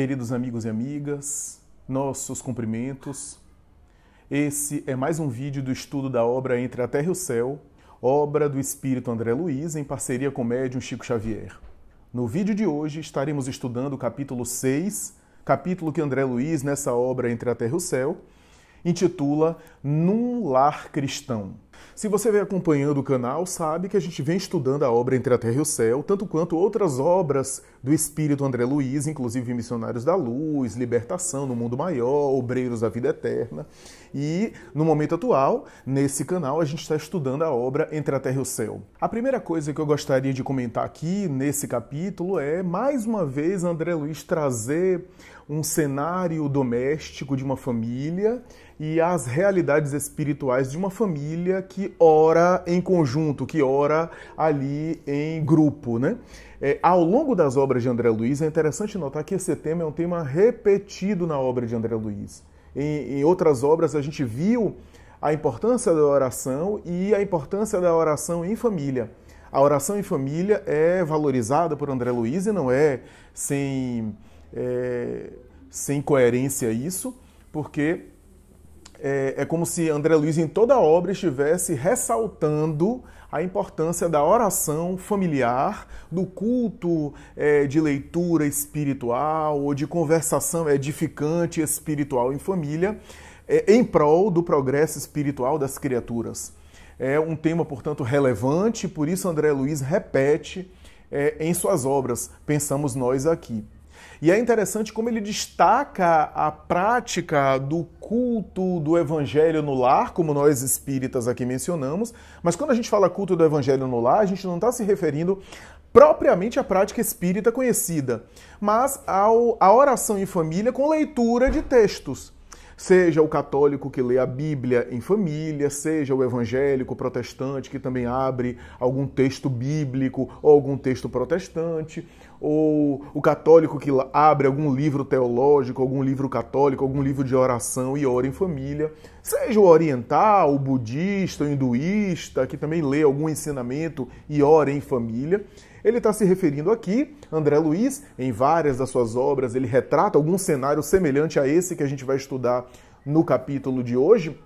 Queridos amigos e amigas, nossos cumprimentos. Esse é mais um vídeo do estudo da obra Entre a Terra e o Céu, obra do espírito André Luiz em parceria com o médium Chico Xavier. No vídeo de hoje estaremos estudando o capítulo 6, capítulo que André Luiz, nessa obra Entre a Terra e o Céu, intitula Num Lar Cristão. Se você vem acompanhando o canal, sabe que a gente vem estudando a obra Entre a Terra e o Céu, tanto quanto outras obras do espírito André Luiz, inclusive Missionários da Luz, Libertação no Mundo Maior, Obreiros da Vida Eterna. E no momento atual, nesse canal, a gente está estudando a obra Entre a Terra e o Céu. A primeira coisa que eu gostaria de comentar aqui nesse capítulo é, mais uma vez, André Luiz trazer um cenário doméstico de uma família e as realidades espirituais de uma família que ora em conjunto, que ora ali em grupo, né? É, ao longo das obras de André Luiz, é interessante notar que esse tema é um tema repetido na obra de André Luiz. Em, em outras obras, a gente viu a importância da oração e a importância da oração em família. A oração em família é valorizada por André Luiz e não é sem, é, sem coerência isso, porque é, é como se André Luiz, em toda a obra, estivesse ressaltando a importância da oração familiar, do culto é, de leitura espiritual ou de conversação edificante espiritual em família, é, em prol do progresso espiritual das criaturas. É um tema, portanto, relevante, por isso André Luiz repete é, em suas obras, pensamos nós aqui. E é interessante como ele destaca a prática do culto do evangelho no lar, como nós espíritas aqui mencionamos, mas quando a gente fala culto do evangelho no lar, a gente não está se referindo propriamente à prática espírita conhecida, mas ao, à oração em família com leitura de textos seja o católico que lê a Bíblia em família, seja o evangélico protestante que também abre algum texto bíblico ou algum texto protestante, ou o católico que abre algum livro teológico, algum livro católico, algum livro de oração e ora em família, seja o oriental, o budista, o hinduísta, que também lê algum ensinamento e ora em família. Ele está se referindo aqui, André Luiz, em várias das suas obras, ele retrata algum cenário semelhante a esse que a gente vai estudar no capítulo de hoje,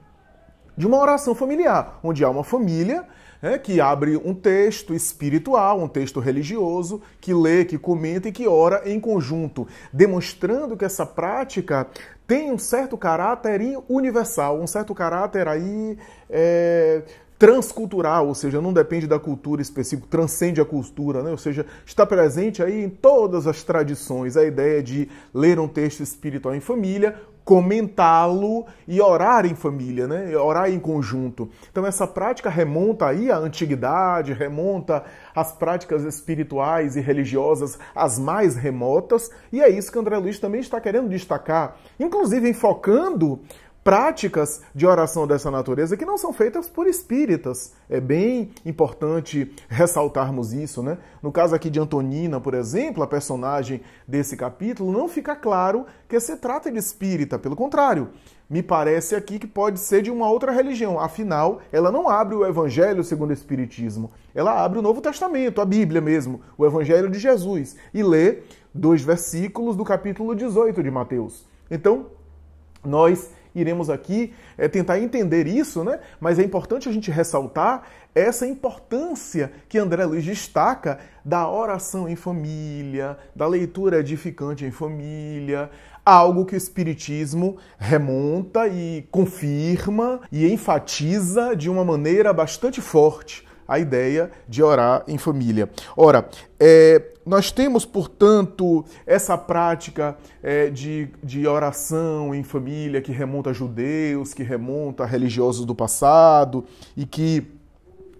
de uma oração familiar, onde há uma família é, que abre um texto espiritual, um texto religioso, que lê, que comenta e que ora em conjunto, demonstrando que essa prática tem um certo caráter universal, um certo caráter aí é, transcultural, ou seja, não depende da cultura específica, transcende a cultura, né? ou seja, está presente aí em todas as tradições a ideia de ler um texto espiritual em família, comentá-lo e orar em família, né? orar em conjunto. Então essa prática remonta aí à antiguidade, remonta às práticas espirituais e religiosas as mais remotas, e é isso que André Luiz também está querendo destacar, inclusive enfocando práticas de oração dessa natureza que não são feitas por espíritas. É bem importante ressaltarmos isso, né? No caso aqui de Antonina, por exemplo, a personagem desse capítulo, não fica claro que se trata de espírita, pelo contrário, me parece aqui que pode ser de uma outra religião. Afinal, ela não abre o Evangelho segundo o Espiritismo. Ela abre o Novo Testamento, a Bíblia mesmo, o Evangelho de Jesus, e lê dois versículos do capítulo 18 de Mateus. Então, nós iremos aqui é, tentar entender isso, né? mas é importante a gente ressaltar essa importância que André Luiz destaca da oração em família, da leitura edificante em família, algo que o Espiritismo remonta e confirma e enfatiza de uma maneira bastante forte a ideia de orar em família. Ora, é, nós temos, portanto, essa prática é, de, de oração em família que remonta a judeus, que remonta a religiosos do passado e que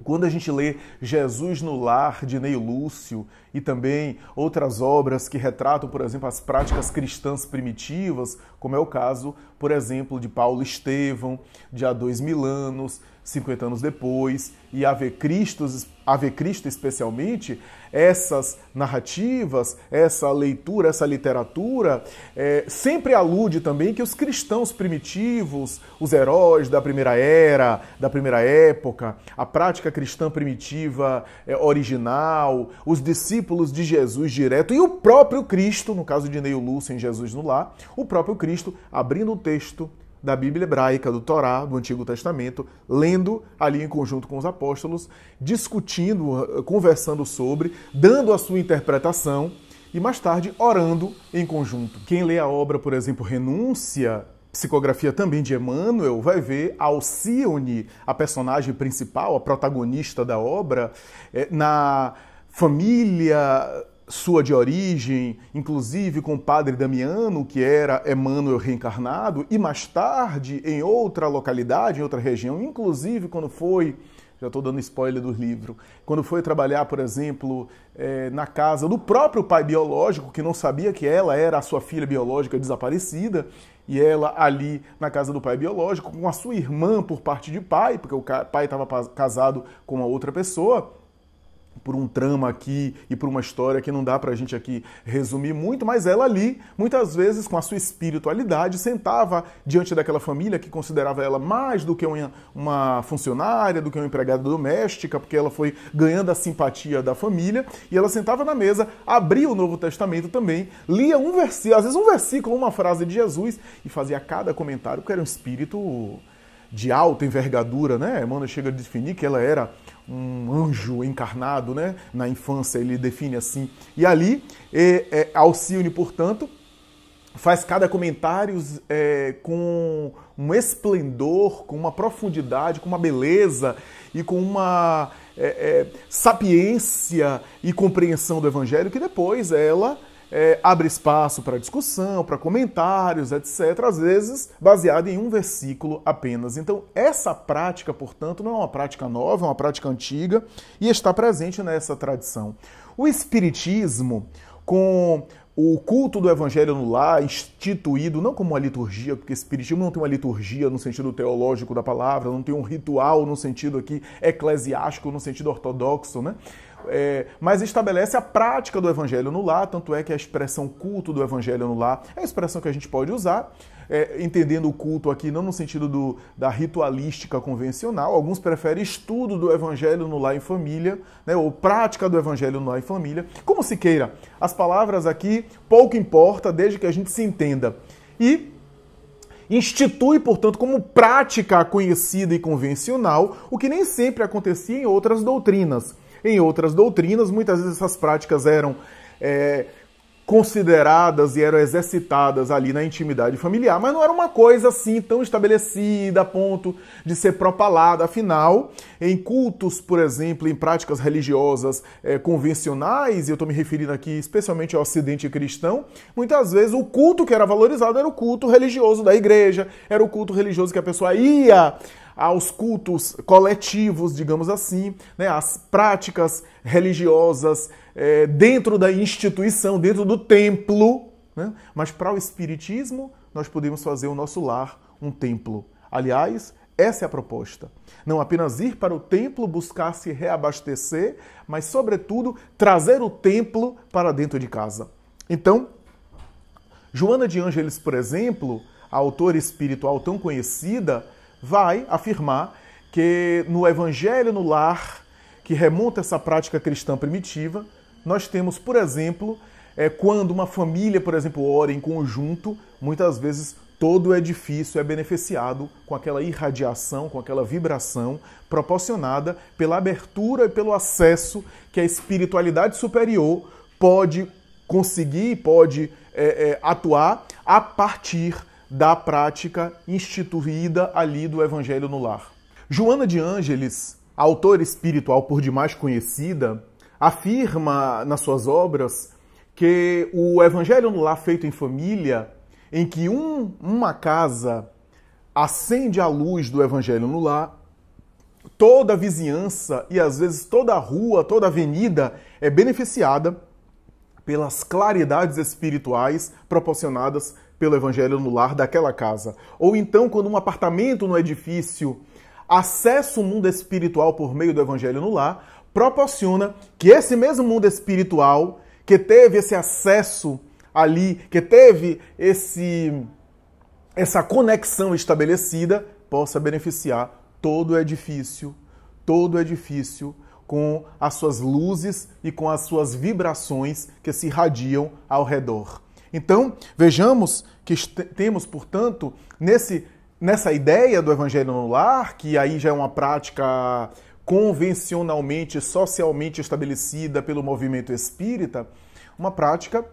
quando a gente lê Jesus no Lar de Ney Lúcio e também outras obras que retratam, por exemplo, as práticas cristãs primitivas, como é o caso, por exemplo, de Paulo Estevão, de há dois mil anos, 50 anos depois, e Ave Cristo, Ave Cristo especialmente, essas narrativas, essa leitura, essa literatura, é, sempre alude também que os cristãos primitivos, os heróis da primeira era, da primeira época, a prática cristã primitiva é, original, os discípulos de Jesus direto e o próprio Cristo, no caso de Neil Lúcio em Jesus no Lar, o próprio Cristo, abrindo o texto, da Bíblia hebraica, do Torá, do Antigo Testamento, lendo ali em conjunto com os apóstolos, discutindo, eh, conversando sobre, dando a sua interpretação e mais tarde orando em conjunto. Quem lê a obra, por exemplo, Renúncia, psicografia também de Emmanuel, vai ver Alcione, a personagem principal, a protagonista da obra, eh, na família sua de origem, inclusive com o padre Damiano, que era Emmanuel reencarnado, e mais tarde em outra localidade, em outra região, inclusive quando foi, já estou dando spoiler do livro, quando foi trabalhar, por exemplo, é, na casa do próprio pai biológico, que não sabia que ela era a sua filha biológica desaparecida, e ela ali na casa do pai biológico, com a sua irmã por parte de pai, porque o pai estava casado com uma outra pessoa por um trama aqui e por uma história que não dá para a gente aqui resumir muito, mas ela ali, muitas vezes com a sua espiritualidade, sentava diante daquela família que considerava ela mais do que uma, funcionária, do que uma empregada doméstica, porque ela foi ganhando a simpatia da família, e ela sentava na mesa, abria o Novo Testamento também, lia um versículo, às vezes um versículo, uma frase de Jesus, e fazia cada comentário, que era um espírito de alta envergadura, né? Emmanuel chega a definir que ela era um anjo encarnado, né? Na infância ele define assim. E ali, é, é, Alcione, portanto, faz cada comentário é, com um esplendor, com uma profundidade, com uma beleza e com uma é, é, sapiência e compreensão do Evangelho que depois ela é, abre espaço para discussão, para comentários, etc., às vezes baseado em um versículo apenas. Então, essa prática, portanto, não é uma prática nova, é uma prática antiga e está presente nessa tradição. O Espiritismo, com o culto do Evangelho no lar, instituído não como uma liturgia, porque Espiritismo não tem uma liturgia no sentido teológico da palavra, não tem um ritual no sentido aqui eclesiástico, no sentido ortodoxo, né? é, mas estabelece a prática do evangelho no lar, tanto é que a expressão culto do evangelho no lar é a expressão que a gente pode usar, é, entendendo o culto aqui não no sentido do, da ritualística convencional, alguns preferem estudo do evangelho no lar em família, né, ou prática do evangelho no lar em família, como se queira. As palavras aqui pouco importa, desde que a gente se entenda. E institui, portanto, como prática conhecida e convencional, o que nem sempre acontecia em outras doutrinas. Em outras doutrinas, muitas vezes essas práticas eram é, consideradas e eram exercitadas ali na intimidade familiar, mas não era uma coisa assim tão estabelecida a ponto de ser propalada. Afinal, em cultos, por exemplo, em práticas religiosas é, convencionais, e eu estou me referindo aqui especialmente ao ocidente cristão, muitas vezes o culto que era valorizado era o culto religioso da igreja, era o culto religioso que a pessoa ia aos cultos coletivos, digamos assim, né, às práticas religiosas é, dentro da instituição, dentro do templo. Né? Mas para o Espiritismo, nós podemos fazer o nosso lar um templo. Aliás, essa é a proposta. Não apenas ir para o templo buscar se reabastecer, mas, sobretudo, trazer o templo para dentro de casa. Então, Joana de Ângeles, por exemplo, a autora espiritual tão conhecida, vai afirmar que no Evangelho no Lar, que remonta essa prática cristã primitiva, nós temos, por exemplo, é, quando uma família, por exemplo, ora em conjunto, muitas vezes todo o edifício é beneficiado com aquela irradiação, com aquela vibração proporcionada pela abertura e pelo acesso que a espiritualidade superior pode conseguir, pode é, é, atuar a partir da prática instituída ali do Evangelho no lar. Joana de Ângeles, autora espiritual por demais conhecida, afirma nas suas obras que o Evangelho no lar feito em família, em que um, uma casa acende a luz do Evangelho no lar, toda a vizinhança e às vezes toda a rua, toda a avenida é beneficiada pelas claridades espirituais proporcionadas pelo evangelho no lar daquela casa. Ou então, quando um apartamento no edifício acessa o mundo espiritual por meio do evangelho no lar, proporciona que esse mesmo mundo espiritual que teve esse acesso ali, que teve esse essa conexão estabelecida, possa beneficiar todo o edifício, todo o edifício com as suas luzes e com as suas vibrações que se irradiam ao redor. Então, vejamos que temos, portanto, nesse, nessa ideia do evangelho no lar, que aí já é uma prática convencionalmente, socialmente estabelecida pelo movimento espírita, uma prática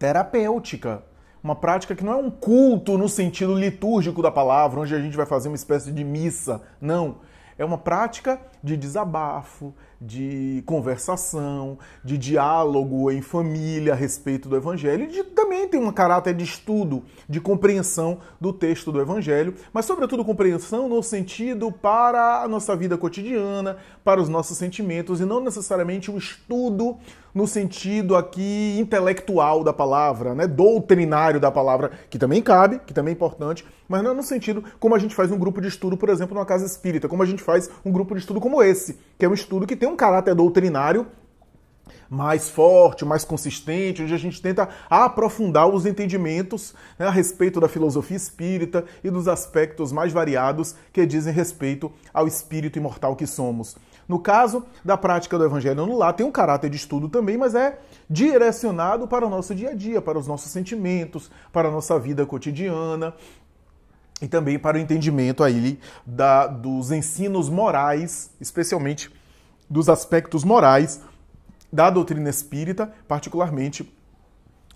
terapêutica. Uma prática que não é um culto no sentido litúrgico da palavra, onde a gente vai fazer uma espécie de missa. Não. É uma prática de desabafo, de conversação, de diálogo em família a respeito do Evangelho, e de, também tem um caráter de estudo, de compreensão do texto do Evangelho, mas, sobretudo, compreensão no sentido para a nossa vida cotidiana, para os nossos sentimentos, e não necessariamente um estudo no sentido aqui intelectual da palavra, né? doutrinário da palavra, que também cabe, que também é importante, mas não no sentido como a gente faz um grupo de estudo, por exemplo, numa casa espírita, como a gente faz um grupo de estudo como esse, que é um estudo que tem um caráter doutrinário mais forte, mais consistente, onde a gente tenta aprofundar os entendimentos né, a respeito da filosofia espírita e dos aspectos mais variados que dizem respeito ao espírito imortal que somos. No caso da prática do Evangelho no lar, tem um caráter de estudo também, mas é direcionado para o nosso dia a dia, para os nossos sentimentos, para a nossa vida cotidiana e também para o entendimento aí da, dos ensinos morais, especialmente dos aspectos morais da doutrina espírita, particularmente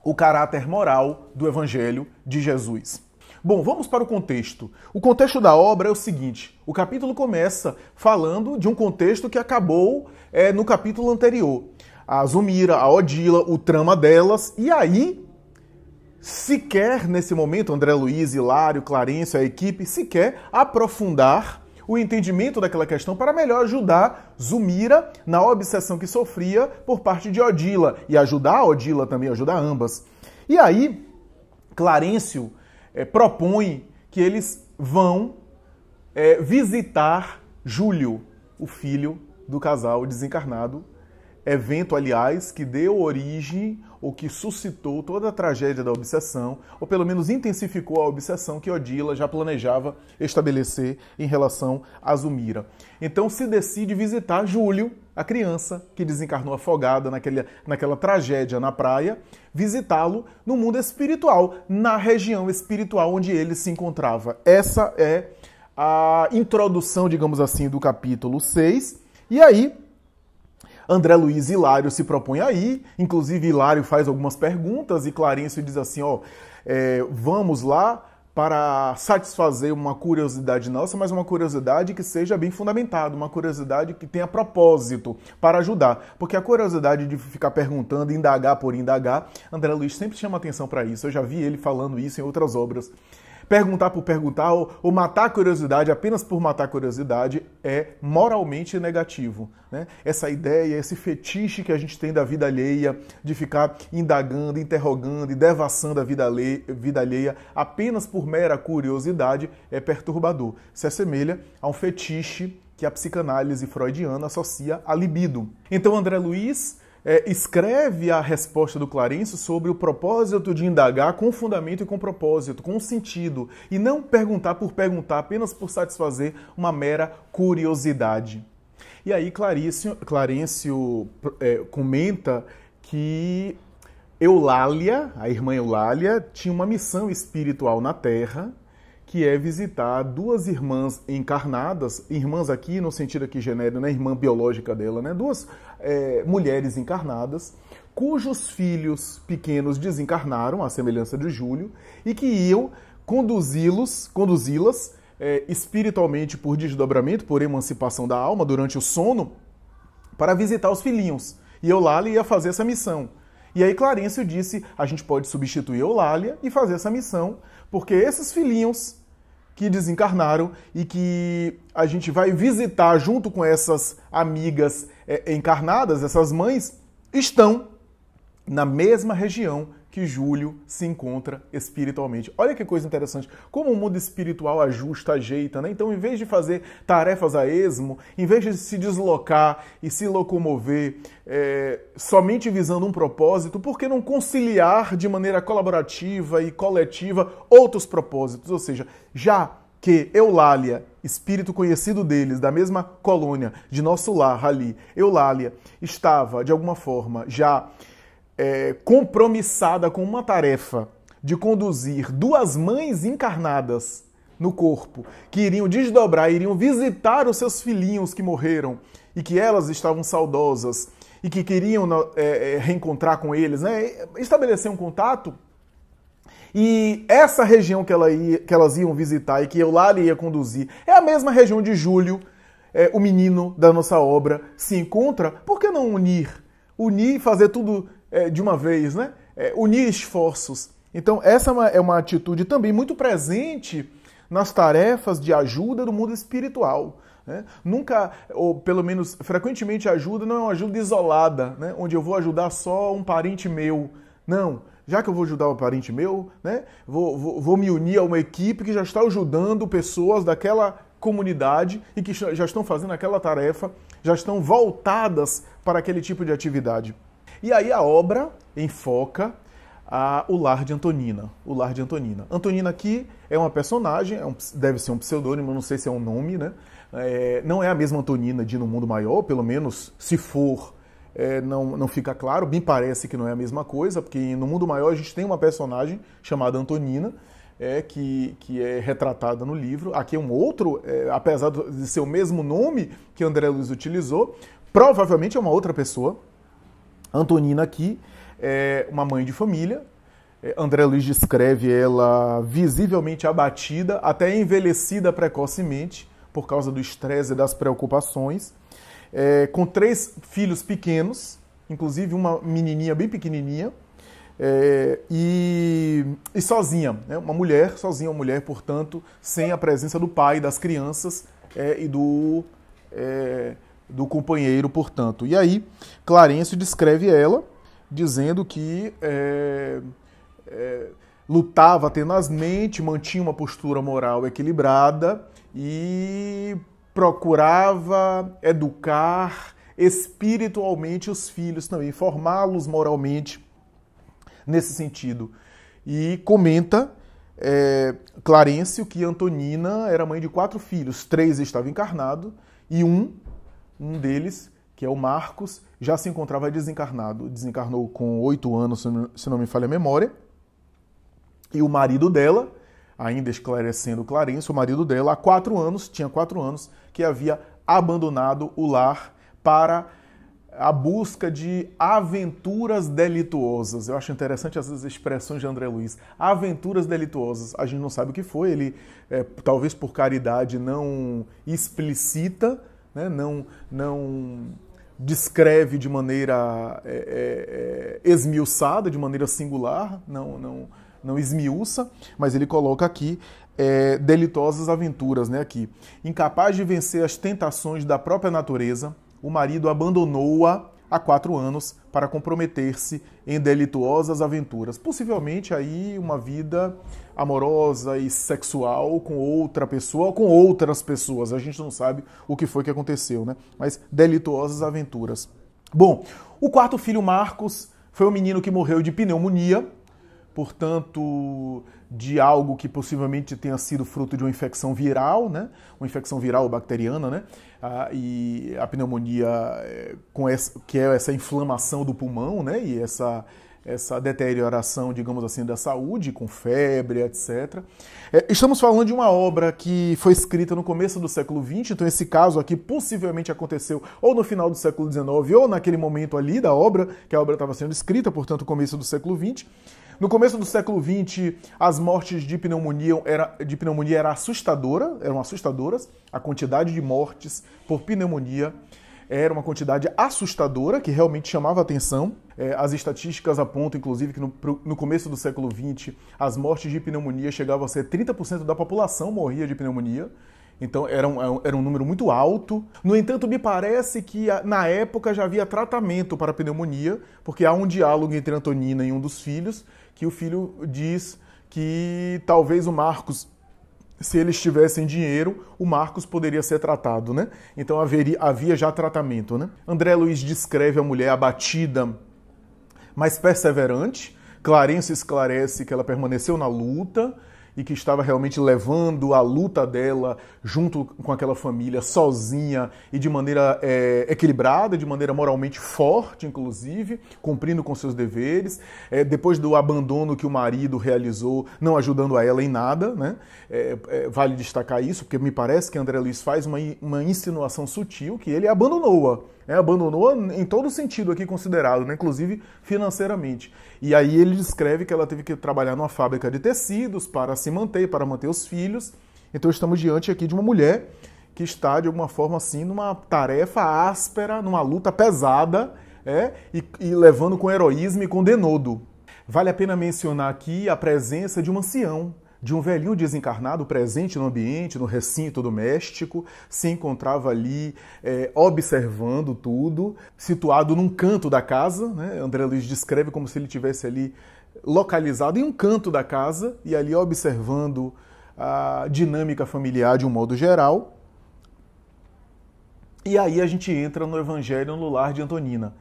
o caráter moral do Evangelho de Jesus. Bom, vamos para o contexto. O contexto da obra é o seguinte: o capítulo começa falando de um contexto que acabou é, no capítulo anterior. A Zumira, a Odila, o trama delas, e aí, sequer nesse momento, André Luiz, Hilário, Clarencio, a equipe, sequer aprofundar o entendimento daquela questão para melhor ajudar Zumira na obsessão que sofria por parte de Odila e ajudar a Odila também, ajudar ambas. E aí, Clarencio é, eh, propõe que eles vão é, visitar Júlio, o filho do casal desencarnado, evento, aliás, que deu origem o que suscitou toda a tragédia da obsessão, ou pelo menos intensificou a obsessão que Odila já planejava estabelecer em relação a Zumira. Então se decide visitar Júlio, a criança que desencarnou afogada naquele, naquela tragédia na praia, visitá-lo no mundo espiritual, na região espiritual onde ele se encontrava. Essa é a introdução, digamos assim, do capítulo 6. E aí, André Luiz Hilário se propõe aí, inclusive Hilário faz algumas perguntas e Clarencio diz assim: ó, é, vamos lá para satisfazer uma curiosidade nossa, mas uma curiosidade que seja bem fundamentada, uma curiosidade que tenha propósito para ajudar. Porque a curiosidade de ficar perguntando, indagar por indagar, André Luiz sempre chama atenção para isso. Eu já vi ele falando isso em outras obras perguntar por perguntar ou, ou, matar a curiosidade apenas por matar a curiosidade é moralmente negativo. Né? Essa ideia, esse fetiche que a gente tem da vida alheia, de ficar indagando, interrogando e devassando a vida alheia, vida alheia apenas por mera curiosidade é perturbador. Se assemelha a um fetiche que a psicanálise freudiana associa à libido. Então, André Luiz é, escreve a resposta do Clarencio sobre o propósito de indagar com fundamento e com propósito, com sentido, e não perguntar por perguntar apenas por satisfazer uma mera curiosidade. E aí Clarencio, Clarencio é, comenta que Eulália, a irmã Eulália, tinha uma missão espiritual na Terra, que é visitar duas irmãs encarnadas, irmãs aqui no sentido aqui genérico, né, irmã biológica dela, né, duas é, mulheres encarnadas, cujos filhos pequenos desencarnaram, à semelhança de Júlio, e que iam conduzi-los, conduzi-las é, espiritualmente por desdobramento, por emancipação da alma durante o sono, para visitar os filhinhos. E Eulália ia fazer essa missão. E aí Clarencio disse: a gente pode substituir Eulália e fazer essa missão, porque esses filhinhos que desencarnaram e que a gente vai visitar junto com essas amigas eh, encarnadas, essas mães, estão na mesma região que Júlio se encontra espiritualmente. Olha que coisa interessante, como o mundo espiritual ajusta, ajeita, né? Então, em vez de fazer tarefas a esmo, em vez de se deslocar e se locomover é, somente visando um propósito, por que não conciliar de maneira colaborativa e coletiva outros propósitos? Ou seja, já que Eulália, espírito conhecido deles, da mesma colônia, de nosso lar ali, Eulália estava, de alguma forma, já é, compromissada com uma tarefa de conduzir duas mães encarnadas no corpo, que iriam desdobrar, iriam visitar os seus filhinhos que morreram e que elas estavam saudosas e que queriam é, é, reencontrar com eles, né? estabelecer um contato. E essa região que, ela ia, que elas iam visitar e que eu lá ia conduzir é a mesma região de Júlio, é, o menino da nossa obra, se encontra. Por que não unir? Unir e fazer tudo é, de uma vez, né? É, unir esforços. Então, essa é uma, é uma atitude também muito presente nas tarefas de ajuda do mundo espiritual. Né? Nunca, ou pelo menos frequentemente, ajuda não é uma ajuda isolada, né? onde eu vou ajudar só um parente meu. Não. Já que eu vou ajudar um parente meu, né? vou, vou, vou me unir a uma equipe que já está ajudando pessoas daquela comunidade e que já estão fazendo aquela tarefa, já estão voltadas para aquele tipo de atividade. E aí a obra enfoca a, o lar de Antonina. O lar de Antonina. Antonina aqui é uma personagem, é um, deve ser um pseudônimo, não sei se é um nome, né? É, não é a mesma Antonina de No Mundo Maior, pelo menos se for, é, não, não fica claro. Me parece que não é a mesma coisa, porque no Mundo Maior a gente tem uma personagem chamada Antonina, é, que, que é retratada no livro. Aqui é um outro, é, apesar de ser o mesmo nome que André Luiz utilizou, provavelmente é uma outra pessoa, Antonina aqui é uma mãe de família. É, André Luiz descreve ela visivelmente abatida, até envelhecida precocemente, por causa do estresse e das preocupações, é, com três filhos pequenos, inclusive uma menininha bem pequenininha, é, e, e, sozinha, né? uma mulher, sozinha uma mulher, portanto, sem a presença do pai, das crianças é, e do é, do companheiro, portanto. E aí, Clarencio descreve ela dizendo que é, é, lutava tenazmente, mantinha uma postura moral equilibrada e procurava educar espiritualmente os filhos também, formá-los moralmente nesse sentido. E comenta é, Clarencio que Antonina era mãe de quatro filhos, três estava encarnado e um um deles, que é o Marcos, já se encontrava desencarnado, desencarnou com oito anos, se não me falha a memória. E o marido dela, ainda esclarecendo Clarence, o marido dela, há quatro anos, tinha quatro anos, que havia abandonado o lar para a busca de aventuras delituosas. Eu acho interessante essas expressões de André Luiz. Aventuras delituosas. A gente não sabe o que foi, ele, é, talvez por caridade não explicita, né? não, não descreve de maneira é, é, é, esmiuçada, de maneira singular, não, não, não esmiuça, mas ele coloca aqui é, delitosas aventuras, né? Aqui, incapaz de vencer as tentações da própria natureza, o marido abandonou-a a quatro anos para comprometer-se em delituosas aventuras. Possivelmente aí uma vida amorosa e sexual com outra pessoa ou com outras pessoas. A gente não sabe o que foi que aconteceu, né? Mas delituosas aventuras. Bom, o quarto filho, Marcos, foi um menino que morreu de pneumonia, portanto, de algo que possivelmente tenha sido fruto de uma infecção viral, né? Uma infecção viral ou bacteriana, né? Ah, e a pneumonia, eh, com essa, que é essa inflamação do pulmão, né? E essa, essa deterioração, digamos assim, da saúde, com febre, etc. É, eh, estamos falando de uma obra que foi escrita no começo do século XX, então esse caso aqui possivelmente aconteceu ou no final do século XIX ou naquele momento ali da obra, que a obra estava sendo escrita, portanto, começo do século XX. No começo do século XX, as mortes de pneumonia, era, de pneumonia era assustadora, eram assustadoras. A quantidade de mortes por pneumonia era uma quantidade assustadora, que realmente chamava atenção. É, as estatísticas apontam, inclusive, que no, começo do século XX, as mortes de pneumonia chegavam a ser 30% da população morria de pneumonia. Então era é um, era um número muito alto. No entanto, me parece que ah, na época já havia tratamento para pneumonia, porque há um diálogo entre Antonina e um dos filhos, que o filho diz que talvez o Marcos se eles tivessem dinheiro, o Marcos poderia ser tratado, né? Então haveria, havia já tratamento, né? André Luiz descreve a mulher abatida, mas perseverante. Clarence esclarece que ela permaneceu na luta, e que estava realmente levando a luta dela junto com aquela família, sozinha e de maneira é, equilibrada, de maneira moralmente forte, inclusive, cumprindo com seus deveres. É, depois do abandono que o marido realizou, não ajudando a ela em nada, né? É, vale destacar isso, porque me parece que André Luiz faz uma, uma insinuação sutil que ele abandonou-a é, abandonou em todo sentido aqui considerado, né? inclusive financeiramente. E aí ele descreve que ela teve que trabalhar numa fábrica de tecidos para se manter, para manter os filhos. Então estamos diante aqui de uma mulher que está, de alguma forma, assim, numa tarefa áspera, numa luta pesada, é, e, e levando com heroísmo e com denodo. Vale a pena mencionar aqui a presença de um ancião, de um velhinho desencarnado presente no ambiente, no recinto doméstico, se encontrava ali é, observando tudo, situado num canto da casa. Né? André Luiz descreve como se ele tivesse ali localizado em um canto da casa e ali observando a dinâmica familiar de um modo geral. E aí a gente entra no Evangelho no Lar de Antonina,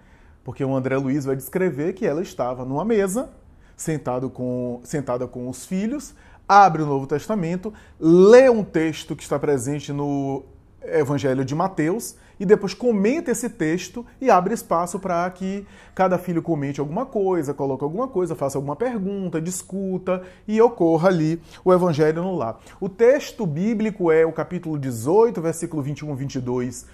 porque o André Luiz vai descrever que ela estava numa mesa, sentado com, sentada com os filhos, abre o Novo Testamento, lê um texto que está presente no Evangelho de Mateus e depois comenta esse texto e abre espaço para que cada filho comente alguma coisa, coloque alguma coisa, faça alguma pergunta, discuta e ocorra ali o evangelho no lar. O texto bíblico é o capítulo 18, versículo 21 22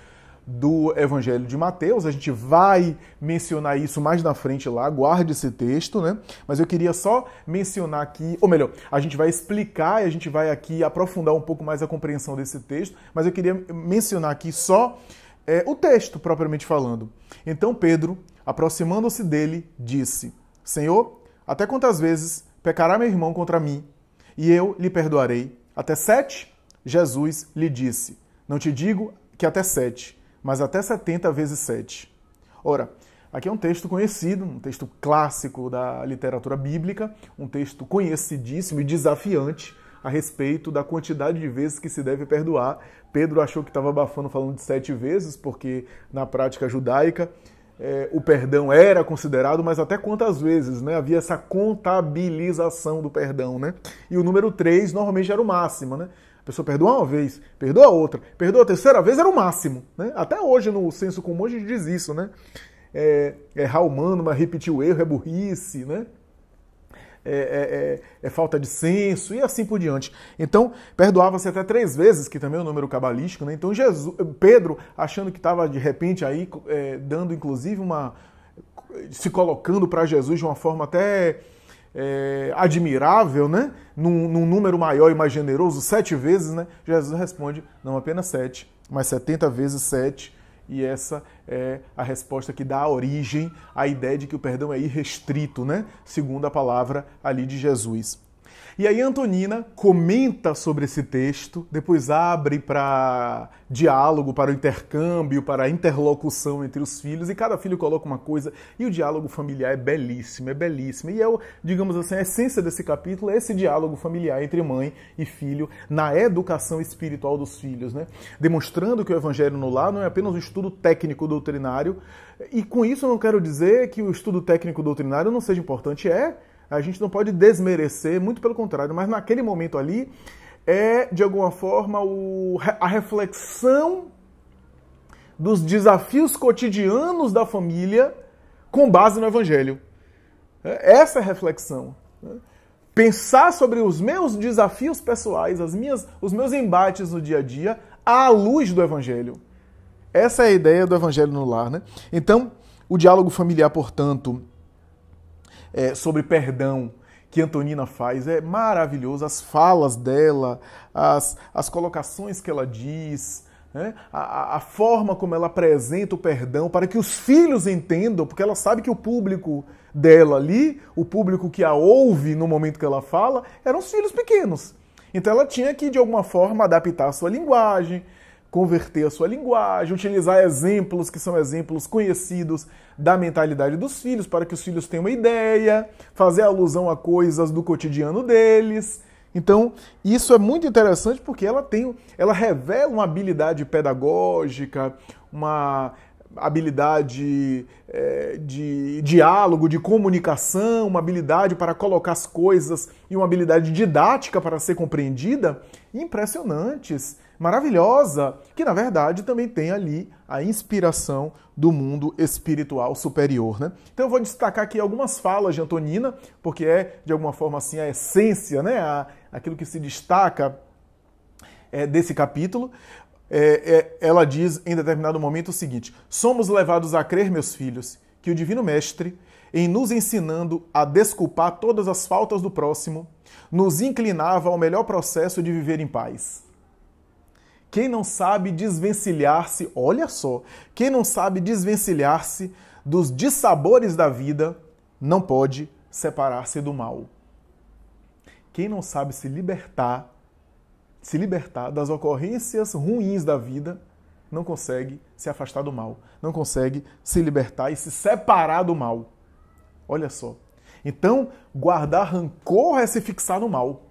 do Evangelho de Mateus. A gente vai mencionar isso mais na frente lá, guarde esse texto, né? Mas eu queria só mencionar aqui, ou melhor, a gente vai explicar, a gente vai aqui aprofundar um pouco mais a compreensão desse texto, mas eu queria mencionar aqui só é, o texto propriamente falando. Então Pedro, aproximando-se dele, disse: Senhor, até quantas vezes pecará meu irmão contra mim e eu lhe perdoarei? Até sete? Jesus lhe disse: Não te digo que até sete, mas até 70 vezes 7. Ora, aqui é um texto conhecido, um texto clássico da literatura bíblica, um texto conhecidíssimo e desafiante a respeito da quantidade de vezes que se deve perdoar. Pedro achou que estava abafando falando de sete vezes, porque na prática judaica é, o perdão era considerado, mas até quantas vezes, né? Havia essa contabilização do perdão, né? E o número 3 normalmente era o máximo, né? pessoa perdoa uma vez, perdoa outra, perdoa a terceira vez era o máximo. Né? Até hoje no senso comum a gente diz isso, né? É, é errar humano, mas repetir o erro é burrice, né? É, é, é, é, falta de senso e assim por diante. Então, perdoava-se até três vezes, que também é um número cabalístico, né? Então, Jesus, Pedro, achando que estava de repente aí, é, dando inclusive uma. se colocando para Jesus de uma forma até é, admirável, né? num, num número maior e mais generoso, sete vezes, né? Jesus responde, não apenas sete, mas setenta vezes sete. E essa é a resposta que dá origem à ideia de que o perdão é irrestrito, né? Segundo a palavra ali de Jesus. E aí Antonina comenta sobre esse texto, depois abre para diálogo, para o intercâmbio, para a interlocução entre os filhos, e cada filho coloca uma coisa, e o diálogo familiar é belíssimo, é belíssimo. E é, digamos assim, a essência desse capítulo é esse diálogo familiar entre mãe e filho na educação espiritual dos filhos, né? Demonstrando que o evangelho no lar não é apenas um estudo técnico doutrinário, e com isso eu não quero dizer que o estudo técnico doutrinário não seja importante, é a gente não pode desmerecer, muito pelo contrário, mas naquele momento ali é, de alguma forma, o, a reflexão dos desafios cotidianos da família com base no Evangelho. É, essa é a reflexão. Né? Pensar sobre os meus desafios pessoais, as minhas, os meus embates no dia a dia, à luz do Evangelho. Essa é a ideia do Evangelho no lar. Né? Então, o diálogo familiar, portanto, é, sobre perdão que Antonina faz é maravilhoso, as falas dela, as, as colocações que ela diz, né? a, a forma como ela apresenta o perdão para que os filhos entendam, porque ela sabe que o público dela ali, o público que a ouve no momento que ela fala, eram os filhos pequenos. Então ela tinha que, de alguma forma, adaptar a sua linguagem, converter a sua linguagem, utilizar exemplos que são exemplos conhecidos da mentalidade dos filhos, para que os filhos tenham uma ideia, fazer alusão a coisas do cotidiano deles. Então, isso é muito interessante porque ela tem, ela revela uma habilidade pedagógica, uma habilidade é, de diálogo, de comunicação, uma habilidade para colocar as coisas e uma habilidade didática para ser compreendida impressionantes maravilhosa, que na verdade também tem ali a inspiração do mundo espiritual superior. Né? Então eu vou destacar aqui algumas falas de Antonina, porque é, de alguma forma, assim, a essência, né? A, aquilo que se destaca é, desse capítulo. É, é, ela diz em determinado momento o seguinte: Somos levados a crer, meus filhos, que o Divino Mestre, em nos ensinando a desculpar todas as faltas do próximo, nos inclinava ao melhor processo de viver em paz. Quem não sabe desvencilhar-se, olha só, quem não sabe desvencilhar-se dos dissabores da vida não pode separar-se do mal. Quem não sabe se libertar, se libertar das ocorrências ruins da vida, não consegue se afastar do mal, não consegue se libertar e se separar do mal. Olha só. Então, guardar rancor é se fixar no mal.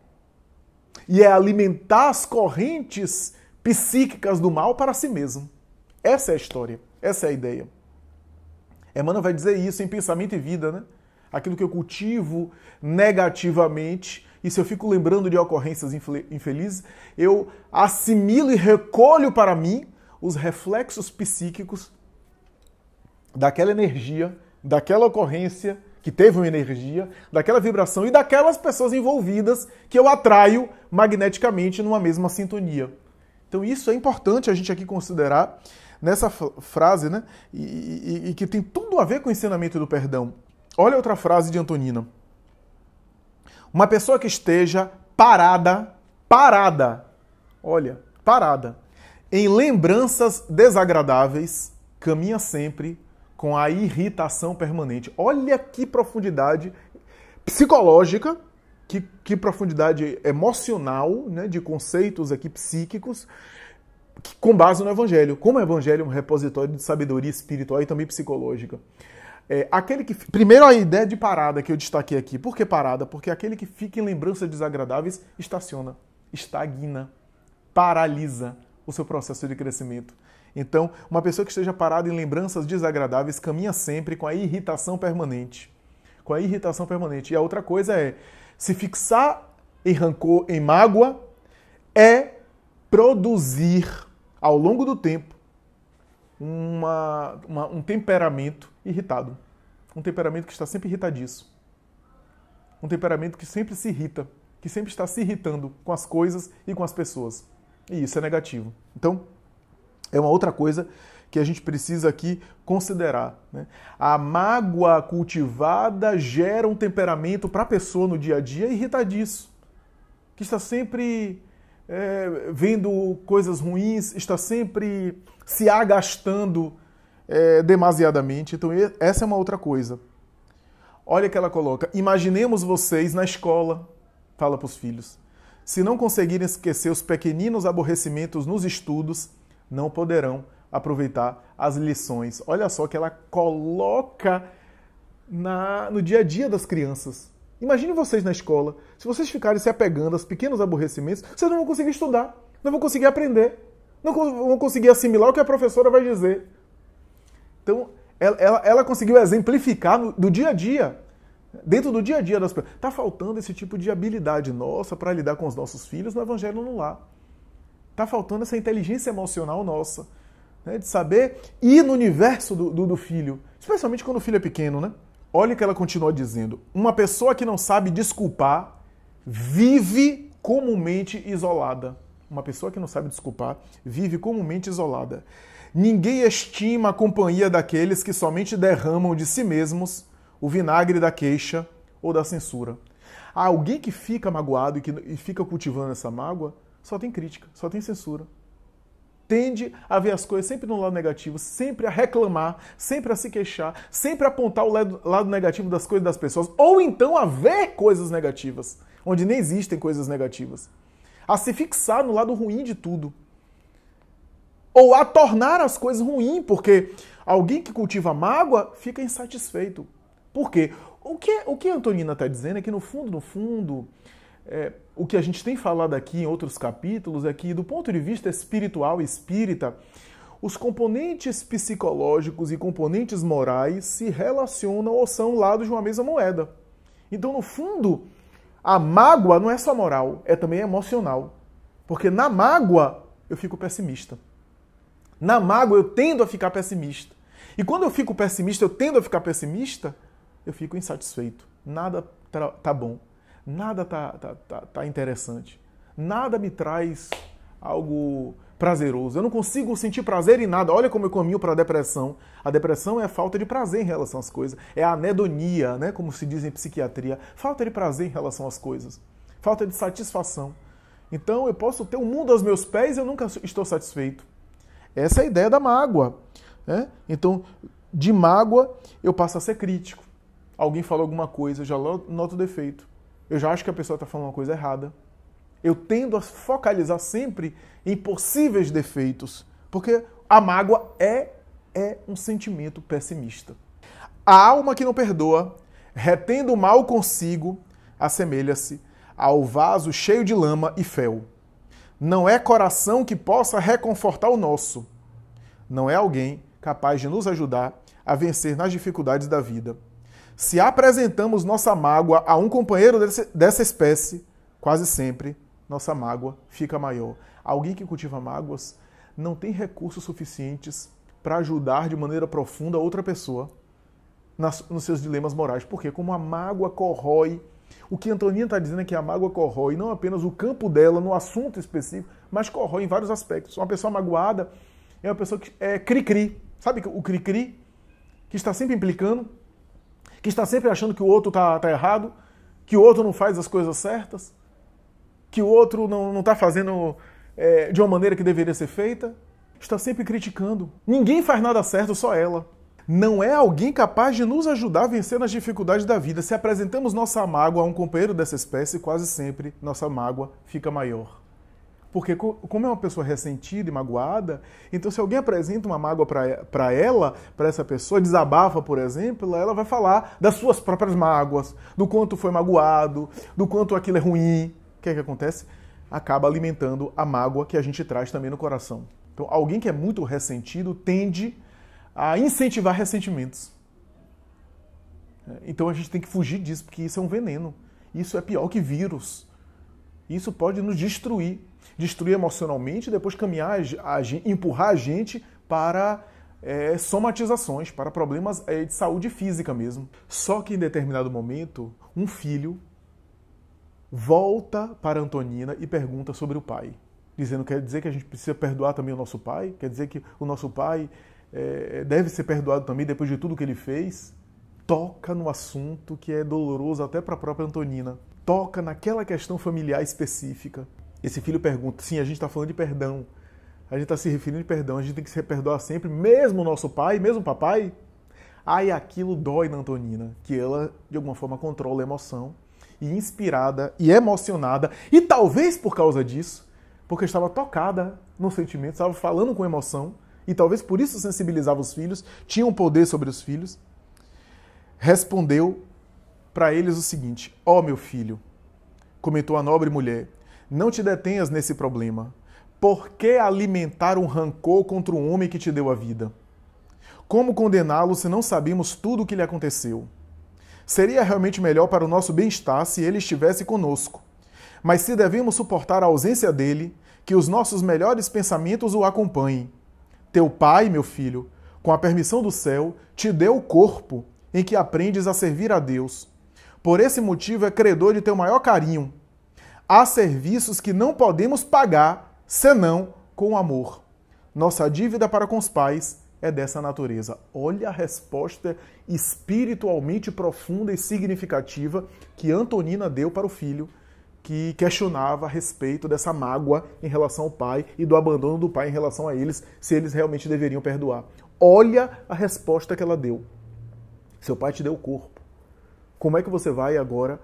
E é alimentar as correntes psíquicas do mal para si mesmo. Essa é a história, essa é a ideia. Emmanuel vai dizer isso em Pensamento e Vida, né? Aquilo que eu cultivo negativamente, e se eu fico lembrando de ocorrências infelizes, eu assimilo e recolho para mim os reflexos psíquicos daquela energia, daquela ocorrência que teve uma energia, daquela vibração e daquelas pessoas envolvidas que eu atraio magneticamente numa mesma sintonia. Então isso é importante a gente aqui considerar nessa frase, né? E, e, e, que tem tudo a ver com o ensinamento do perdão. Olha outra frase de Antonina. Uma pessoa que esteja parada, parada, olha, parada, em lembranças desagradáveis, caminha sempre com a irritação permanente. Olha que profundidade psicológica que, que profundidade emocional né, de conceitos aqui psíquicos que, com base no Evangelho. Como o Evangelho é um repositório de sabedoria espiritual e também psicológica. É, aquele que primeiro a ideia de parada que eu destaquei aqui. Por que parada? Porque aquele que fica em lembranças desagradáveis estaciona, estagna, paralisa o seu processo de crescimento. Então, uma pessoa que esteja parada em lembranças desagradáveis caminha sempre com a irritação permanente. Com a irritação permanente. E a outra coisa é se fixar em rancor, em mágoa, é produzir ao longo do tempo uma, uma, um temperamento irritado. Um temperamento que está sempre irritadiço. Um temperamento que sempre se irrita, que sempre está se irritando com as coisas e com as pessoas. E isso é negativo. Então, é uma outra coisa que a gente precisa aqui considerar. Né? A mágoa cultivada gera um temperamento para a pessoa no dia a dia irritadiço, que está sempre é, vendo coisas ruins, está sempre se agastando é, demasiadamente. Então, essa é uma outra coisa. Olha que ela coloca: imaginemos vocês na escola, fala para os filhos. Se não conseguirem esquecer os pequeninos aborrecimentos nos estudos, não poderão aproveitar as lições. Olha só que ela coloca na, no dia a dia das crianças. Imagine vocês na escola. Se vocês ficarem se apegando aos pequenos aborrecimentos, vocês não vão conseguir estudar, não vão conseguir aprender, não vão conseguir assimilar o que a professora vai dizer. Então, ela, ela, ela conseguiu exemplificar no, do dia a dia. Dentro do dia a dia das pessoas. Está faltando esse tipo de habilidade nossa para lidar com os nossos filhos no Evangelho no lá. Está faltando essa inteligência emocional nossa né, de saber ir no universo do, do, do filho, especialmente quando o filho é pequeno, né? Olha o que ela continua dizendo. Uma pessoa que não sabe desculpar vive comumente isolada. Uma pessoa que não sabe desculpar vive comumente isolada. Ninguém estima a companhia daqueles que somente derramam de si mesmos o vinagre da queixa ou da censura. Há alguém que fica magoado e que e fica cultivando essa mágoa só tem crítica, só tem censura tende a ver as coisas sempre no lado negativo, sempre a reclamar, sempre a se queixar, sempre a apontar o lado, negativo das coisas das pessoas, ou então a ver coisas negativas, onde nem existem coisas negativas, a se fixar no lado ruim de tudo, ou a tornar as coisas ruins, porque alguém que cultiva mágoa fica insatisfeito. Por quê? O que, o que a Antonina está dizendo é que, no fundo, no fundo, é, o que a gente tem falado aqui em outros capítulos é que, do ponto de vista espiritual espírita, os componentes psicológicos e componentes morais se relacionam ou são lados de uma mesma moeda. Então, no fundo, a mágoa não é só moral, é também emocional. Porque na mágoa eu fico pessimista. Na mágoa eu tendo a ficar pessimista. E quando eu fico pessimista, eu tendo a ficar pessimista, eu fico insatisfeito. Nada tá bom nada tá, tá, tá, tá interessante. Nada me traz algo prazeroso. Eu não consigo sentir prazer em nada. Olha como eu caminho para a depressão. A depressão é a falta de prazer em relação às coisas. É a anedonia, né? como se diz em psiquiatria. Falta de prazer em relação às coisas. Falta de satisfação. Então eu posso ter o um mundo aos meus pés e eu nunca estou satisfeito. Essa é a ideia da mágoa. Né? Então, de mágoa, eu passo a ser crítico. Alguém fala alguma coisa, eu já noto o defeito eu já acho que a pessoa está falando uma coisa errada. Eu tendo a focalizar sempre em possíveis defeitos, porque a mágoa é, é um sentimento pessimista. A alma que não perdoa, retendo o mal consigo, assemelha-se ao vaso cheio de lama e fel. Não é coração que possa reconfortar o nosso. Não é alguém capaz de nos ajudar a vencer nas dificuldades da vida. Se apresentamos nossa mágoa a um companheiro desse, dessa espécie, quase sempre nossa mágoa fica maior. Alguém que cultiva mágoas não tem recursos suficientes para ajudar de maneira profunda outra pessoa nas, nos seus dilemas morais. Porque como a mágoa corrói, o que Antonina está dizendo é que a mágoa corrói não apenas o campo dela no assunto específico, mas corrói em vários aspectos. Uma pessoa magoada é uma pessoa que é cri-cri. Sabe o cri-cri? Que está sempre implicando, que está sempre achando que o outro está tá errado, que o outro não faz as coisas certas, que o outro não está fazendo é, de uma maneira que deveria ser feita. Está sempre criticando. Ninguém faz nada certo, só ela. Não é alguém capaz de nos ajudar a vencer nas dificuldades da vida. Se apresentamos nossa mágoa a um companheiro dessa espécie, quase sempre nossa mágoa fica maior. Porque como é uma pessoa ressentida e magoada, então se alguém apresenta uma mágoa para ela, para essa pessoa, desabafa, por exemplo, ela vai falar das suas próprias mágoas, do quanto foi magoado, do quanto aquilo é ruim. O que é que acontece? Acaba alimentando a mágoa que a gente traz também no coração. Então, alguém que é muito ressentido tende a incentivar ressentimentos. É, então a gente tem que fugir disso, porque isso é um veneno. Isso é pior que vírus. Isso pode nos destruir destruir emocionalmente e depois caminhar, empurrar a gente para é, somatizações, para problemas é, de saúde física mesmo. Só que em determinado momento, um filho volta para Antonina e pergunta sobre o pai, dizendo: quer dizer que a gente precisa perdoar também o nosso pai? Quer dizer que o nosso pai é, deve ser perdoado também depois de tudo que ele fez? Toca no assunto que é doloroso até para a própria Antonina. Toca naquela questão familiar específica esse filho pergunta: sim, a gente está falando de perdão. A gente está se referindo de perdão. A gente tem que se perdoar sempre, mesmo nosso pai, mesmo papai. Aí ah, aquilo dói na Antonina, que ela, de alguma forma, controla a emoção. E inspirada e emocionada, e talvez por causa disso, porque estava tocada no sentimento, estava falando com emoção, e talvez por isso sensibilizava os filhos, tinha um poder sobre os filhos, respondeu para eles o seguinte: Ó oh, meu filho, comentou a nobre mulher, não te detenhas nesse problema. Por que alimentar um rancor contra o um homem que te deu a vida? Como condená-lo se não sabemos tudo o que lhe aconteceu? Seria realmente melhor para o nosso bem-estar se ele estivesse conosco. Mas se devemos suportar a ausência dele, que os nossos melhores pensamentos o acompanhem. Teu pai, meu filho, com a permissão do céu, te deu o corpo em que aprendes a servir a Deus. Por esse motivo é credor de teu maior carinho, Há serviços que não podemos pagar senão com amor. Nossa dívida para com os pais é dessa natureza. Olha a resposta espiritualmente profunda e significativa que Antonina deu para o filho que questionava a respeito dessa mágoa em relação ao pai e do abandono do pai em relação a eles, se eles realmente deveriam perdoar. Olha a resposta que ela deu. Seu pai te deu o corpo. Como é que você vai agora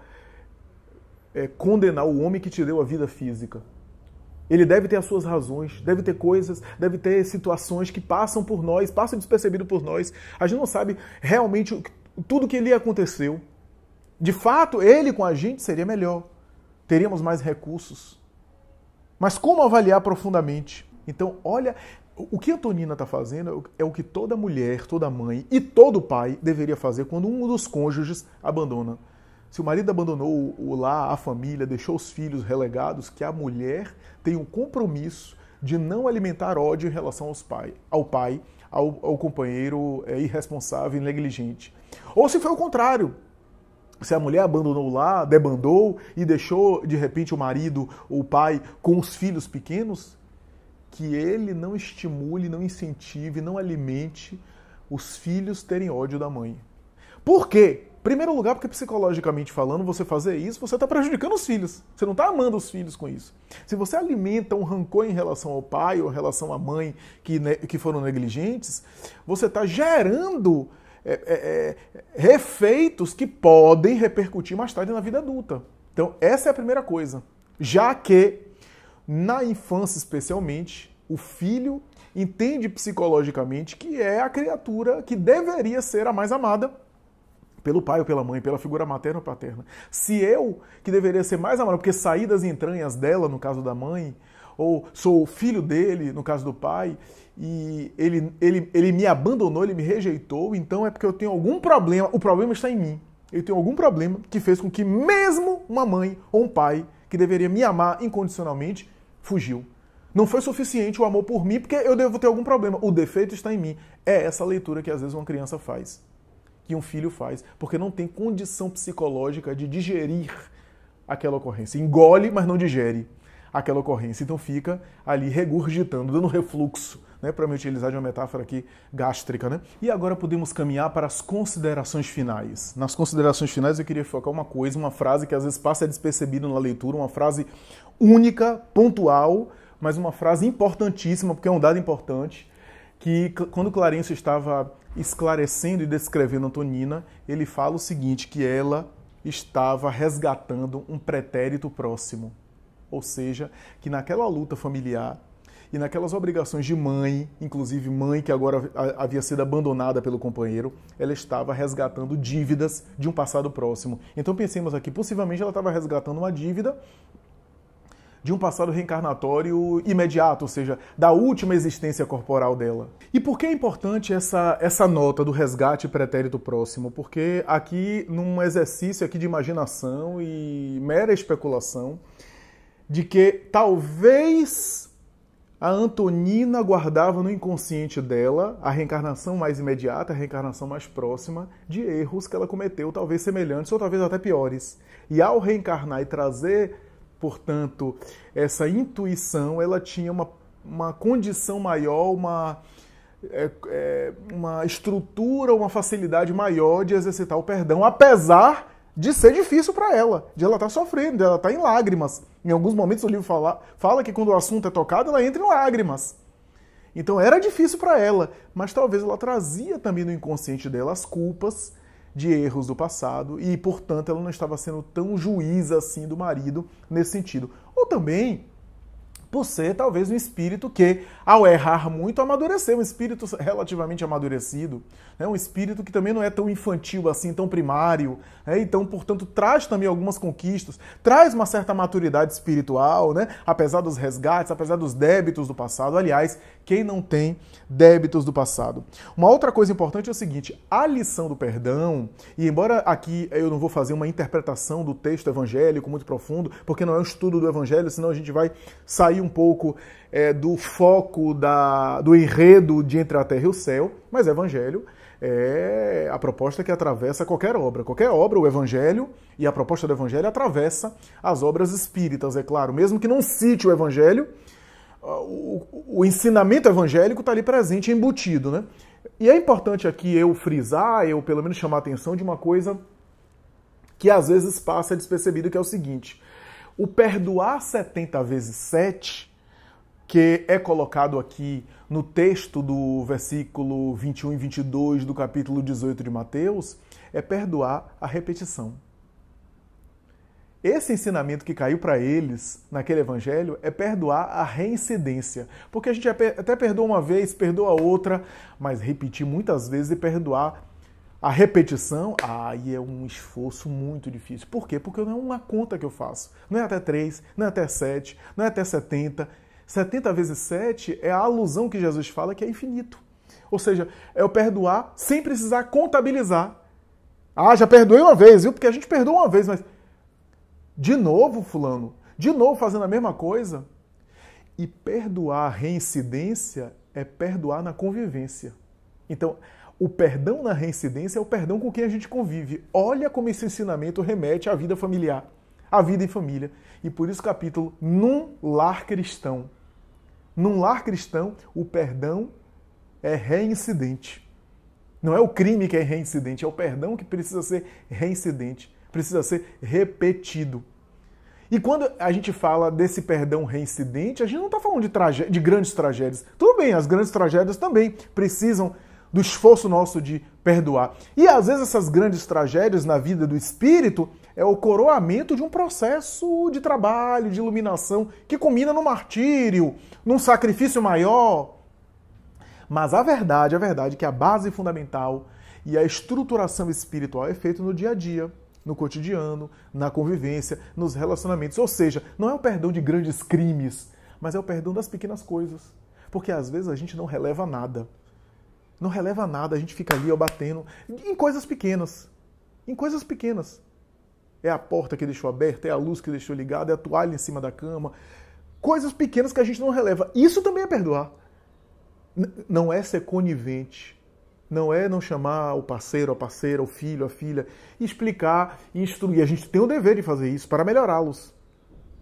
é, condenar o homem que te deu a vida física. Ele deve ter as suas razões, deve ter coisas, deve ter situações que passam por nós, passam despercebido por nós. A gente não sabe realmente tudo que lhe aconteceu. De fato, ele com a gente seria melhor. Teríamos mais recursos. Mas como avaliar profundamente? Então, olha, o que Antonina está fazendo é o que toda mulher, toda mãe e todo pai deveria fazer quando um dos cônjuges abandona. Se o marido abandonou o lar, a família, deixou os filhos relegados, que a mulher tem um compromisso de não alimentar ódio em relação aos pai, ao pai, ao, ao companheiro é, irresponsável e negligente. Ou se foi o contrário, se a mulher abandonou lá, debandou e deixou de repente o marido ou o pai com os filhos pequenos, que ele não estimule, não incentive, não alimente os filhos terem ódio da mãe. Por quê? Primeiro lugar, porque psicologicamente falando, você fazer isso, você está prejudicando os filhos. Você não está amando os filhos com isso. Se você alimenta um rancor em relação ao pai ou em relação à mãe que, que foram negligentes, você está gerando é, é, é, refeitos que podem repercutir mais tarde na vida adulta. Então, essa é a primeira coisa. Já que, na infância especialmente, o filho entende psicologicamente que é a criatura que deveria ser a mais amada pelo pai ou pela mãe, pela figura materna ou paterna. Se eu, que deveria ser mais amado, porque saí das entranhas dela, no caso da mãe, ou sou filho dele, no caso do pai, e ele, ele, ele me abandonou, ele me rejeitou, então é porque eu tenho algum problema, o problema está em mim. Eu tenho algum problema que fez com que mesmo uma mãe ou um pai que deveria me amar incondicionalmente, fugiu. Não foi suficiente o amor por mim, porque eu devo ter algum problema. O defeito está em mim. É essa leitura que às vezes uma criança faz que um filho faz, porque não tem condição psicológica de digerir aquela ocorrência. Engole, mas não digere aquela ocorrência. Então fica ali regurgitando, dando refluxo, né, para me utilizar de uma metáfora aqui gástrica. Né? E agora podemos caminhar para as considerações finais. Nas considerações finais eu queria focar uma coisa, uma frase que às vezes passa despercebida na leitura, uma frase única, pontual, mas uma frase importantíssima, porque é um dado importante, que quando Clarencio estava esclarecendo e descrevendo Antonina, ele fala o seguinte: que ela estava resgatando um pretérito próximo. Ou seja, que naquela luta familiar e naquelas obrigações de mãe, inclusive mãe que agora havia sido abandonada pelo companheiro, ela estava resgatando dívidas de um passado próximo. Então pensemos aqui, possivelmente ela estava resgatando uma dívida de um passado reencarnatório imediato, ou seja, da última existência corporal dela. E por que é importante essa, essa nota do resgate pretérito próximo? Porque aqui, num exercício aqui de imaginação e mera especulação, de que talvez a Antonina guardava no inconsciente dela a reencarnação mais imediata, a reencarnação mais próxima de erros que ela cometeu, talvez semelhantes ou talvez até piores. E ao reencarnar e trazer Portanto, essa intuição ela tinha uma, uma condição maior, uma, é, é, uma estrutura, uma facilidade maior de exercitar o perdão, apesar de ser difícil para ela, de ela estar tá sofrendo, de ela estar tá em lágrimas. Em alguns momentos o livro fala, fala que quando o assunto é tocado, ela entra em lágrimas. Então era difícil para ela, mas talvez ela trazia também no inconsciente dela as culpas de erros do passado e, portanto, ela não estava sendo tão juíza assim do marido nesse sentido. Ou também por ser talvez um espírito que, ao errar muito, amadureceu, um espírito relativamente amadurecido, né? um espírito que também não é tão infantil assim, tão primário, né? então, portanto, traz também algumas conquistas, traz uma certa maturidade espiritual, né? apesar dos resgates, apesar dos débitos do passado. Aliás, quem não tem débitos do passado? Uma outra coisa importante é o seguinte: a lição do perdão, e embora aqui eu não vou fazer uma interpretação do texto evangélico muito profundo, porque não é um estudo do evangelho, senão a gente vai sair um pouco é, do foco da, do enredo de Entre a Terra e o Céu, mas Evangelho é a proposta que atravessa qualquer obra. Qualquer obra, o Evangelho e a proposta do Evangelho atravessa as obras espíritas, é claro. Mesmo que não cite o Evangelho, o, o ensinamento evangélico está ali presente, embutido. Né? E é importante aqui eu frisar, eu pelo menos chamar a atenção de uma coisa que às vezes passa despercebido, que é o seguinte. O perdoar 70 vezes 7, que é colocado aqui no texto do versículo 21 e 22 do capítulo 18 de Mateus, é perdoar a repetição. Esse ensinamento que caiu para eles naquele evangelho é perdoar a reincidência. Porque a gente até perdoa uma vez, perdoa outra, mas repetir muitas vezes e perdoar a repetição, aí é um esforço muito difícil. Por quê? Porque não é uma conta que eu faço. Não é até 3, não é até 7, não é até 70. 70 vezes 7 é a alusão que Jesus fala que é infinito. Ou seja, é eu perdoar sem precisar contabilizar. Ah, já perdoei uma vez, viu? Porque a gente perdoa uma vez, mas. De novo, Fulano. De novo fazendo a mesma coisa. E perdoar reincidência é perdoar na convivência. Então, o perdão na reincidência é o perdão com quem a gente convive. Olha como esse ensinamento remete à vida familiar, à vida em família. E por isso, capítulo, num lar cristão. Num lar cristão, o perdão é reincidente. Não é o crime que é reincidente, é o perdão que precisa ser reincidente, precisa ser repetido. E quando a gente fala desse perdão reincidente, a gente não está falando de, de, grandes tragédias. Tudo bem, as grandes tragédias também precisam do esforço nosso de perdoar. E às vezes essas grandes tragédias na vida do espírito é o coroamento de um processo de trabalho, de iluminação, que culmina no martírio, num sacrifício maior. Mas a verdade, a verdade é que a base fundamental e a estruturação espiritual é feita no dia a dia, no cotidiano, na convivência, nos relacionamentos. Ou seja, não é o perdão de grandes crimes, mas é o perdão das pequenas coisas. Porque às vezes a gente não releva nada não releva nada, a gente fica ali ó, batendo em coisas pequenas. Em coisas pequenas. É a porta que deixou aberta, é a luz que deixou ligada, é a toalha em cima da cama. Coisas pequenas que a gente não releva. Isso também é perdoar. N não é ser conivente. Não é não chamar o parceiro, a parceira, o filho, a filha, e explicar e instruir. A gente tem o dever de fazer isso para melhorá-los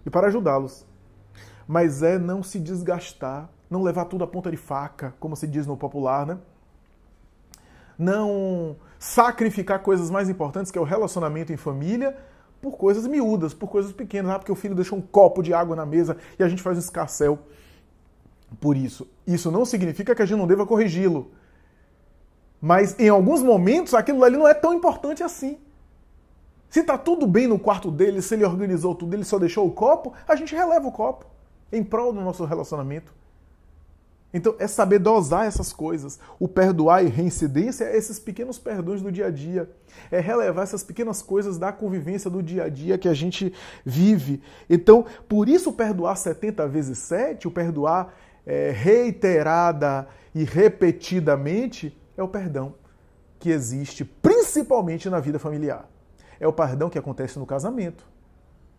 e para ajudá-los. Mas é não se desgastar, não levar tudo à ponta de faca, como se diz no popular, né? não sacrificar coisas mais importantes, que é o relacionamento em família, por coisas miúdas, por coisas pequenas. Ah, porque o filho deixou um copo de água na mesa e a gente faz um escarcel por isso. Isso não significa que a gente não deva corrigi-lo. Mas em alguns momentos aquilo ali não é tão importante assim. Se tá tudo bem no quarto dele, se ele organizou tudo, ele só deixou o copo, a gente releva o copo em prol do nosso relacionamento. Então, é saber dosar essas coisas. O perdoar e reincidência é esses pequenos perdões do dia a dia. É relevar essas pequenas coisas da convivência do dia a dia que a gente vive. Então, por isso, perdoar 70 vezes 7, o perdoar é, reiterada e repetidamente, é o perdão que existe principalmente na vida familiar. É o perdão que acontece no casamento.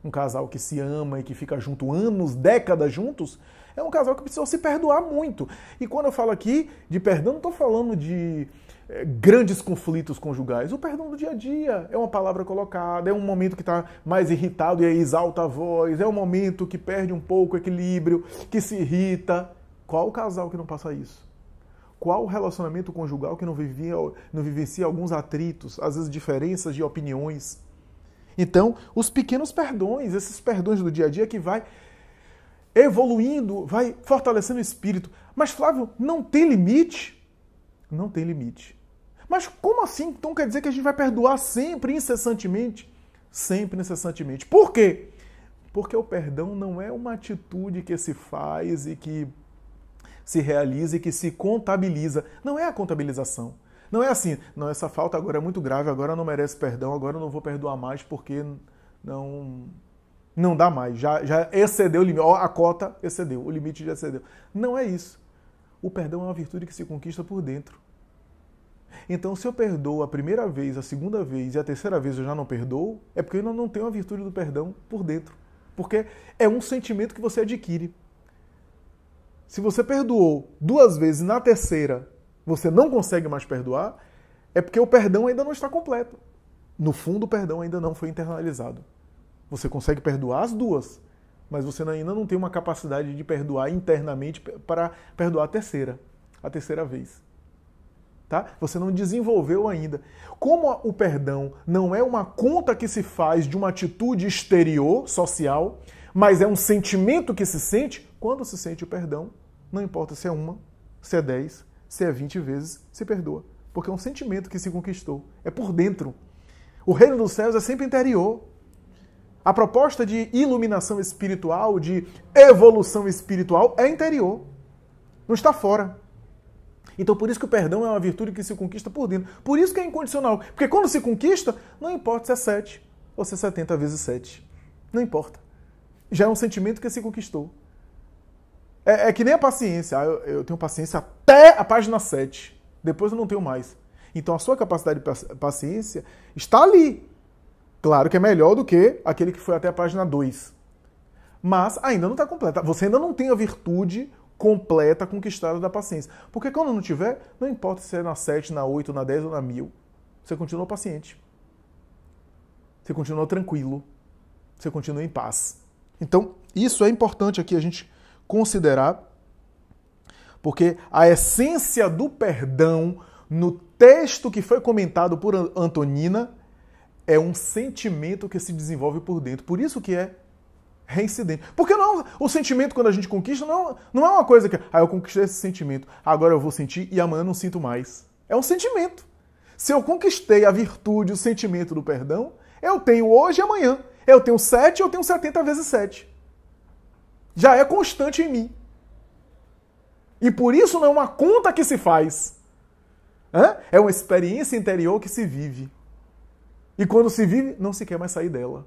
Um casal que se ama e que fica junto anos, décadas juntos, é um casal que precisou se perdoar muito. E quando eu falo aqui de perdão, não estou falando de é, grandes conflitos conjugais. O perdão do dia a dia é uma palavra colocada, é um momento que está mais irritado e aí exalta a voz, é um momento que perde um pouco o equilíbrio, que se irrita. Qual casal que não passa isso? Qual relacionamento conjugal que não, vivia, não vivencia alguns atritos, às vezes diferenças de opiniões? Então, os pequenos perdões, esses perdões do dia a dia que vai evoluindo, vai fortalecendo o espírito. Mas, Flávio, não tem limite? Não tem limite. Mas como assim? Então quer dizer que a gente vai perdoar sempre, incessantemente? Sempre, incessantemente. Por quê? Porque o perdão não é uma atitude que se faz e que se realiza e que se contabiliza. Não é a contabilização. Não é assim, não, essa falta agora é muito grave, agora não merece perdão, agora não vou perdoar mais porque não não dá mais, já, já excedeu o limite. A cota excedeu, o limite já excedeu. Não é isso. O perdão é uma virtude que se conquista por dentro. Então, se eu perdoo a primeira vez, a segunda vez e a terceira vez eu já não perdoo, é porque eu não tenho a virtude do perdão por dentro. Porque é um sentimento que você adquire. Se você perdoou duas vezes na terceira você não consegue mais perdoar, é porque o perdão ainda não está completo. No fundo, o perdão ainda não foi internalizado. Você consegue perdoar as duas, mas você ainda não tem uma capacidade de perdoar internamente para perdoar a terceira, a terceira vez. Tá? Você não desenvolveu ainda. Como o perdão não é uma conta que se faz de uma atitude exterior, social, mas é um sentimento que se sente, quando se sente o perdão, não importa se é uma, se é dez, se é vinte vezes, se perdoa. Porque é um sentimento que se conquistou. É por dentro. O reino dos céus é sempre interior. A proposta de iluminação espiritual, de evolução espiritual, é interior. Não está fora. Então, por isso que o perdão é uma virtude que se conquista por dentro. Por isso que é incondicional. Porque quando se conquista, não importa se é 7 ou se é 70 vezes 7. Não importa. Já é um sentimento que se conquistou. É, é que nem a paciência. Ah, eu, eu tenho paciência até a página 7. Depois eu não tenho mais. Então, a sua capacidade de paciência está ali, Claro que é melhor do que aquele que foi até a página 2. Mas ainda não está completa. Você ainda não tem a virtude completa conquistada da paciência. Porque quando não tiver, não importa se é na 7, na 8, na 10 ou na 1000, você continua paciente. Você continua tranquilo. Você continua em paz. Então, isso é importante aqui a gente considerar, porque a essência do perdão no texto que foi comentado por Antonina é um sentimento que se desenvolve por dentro. Por isso que é reincidente. Porque não, é o sentimento, quando a gente conquista, não, é não é uma coisa que, ah, eu conquistei esse sentimento, agora eu vou sentir e amanhã não sinto mais. É um sentimento. Se eu conquistei a virtude, o sentimento do perdão, eu tenho hoje e amanhã. Eu tenho 7, eu tenho 70 vezes 7. Já é constante em mim. E por isso não é uma conta que se faz. É uma experiência interior que se vive. E quando se vive, não se quer mais sair dela.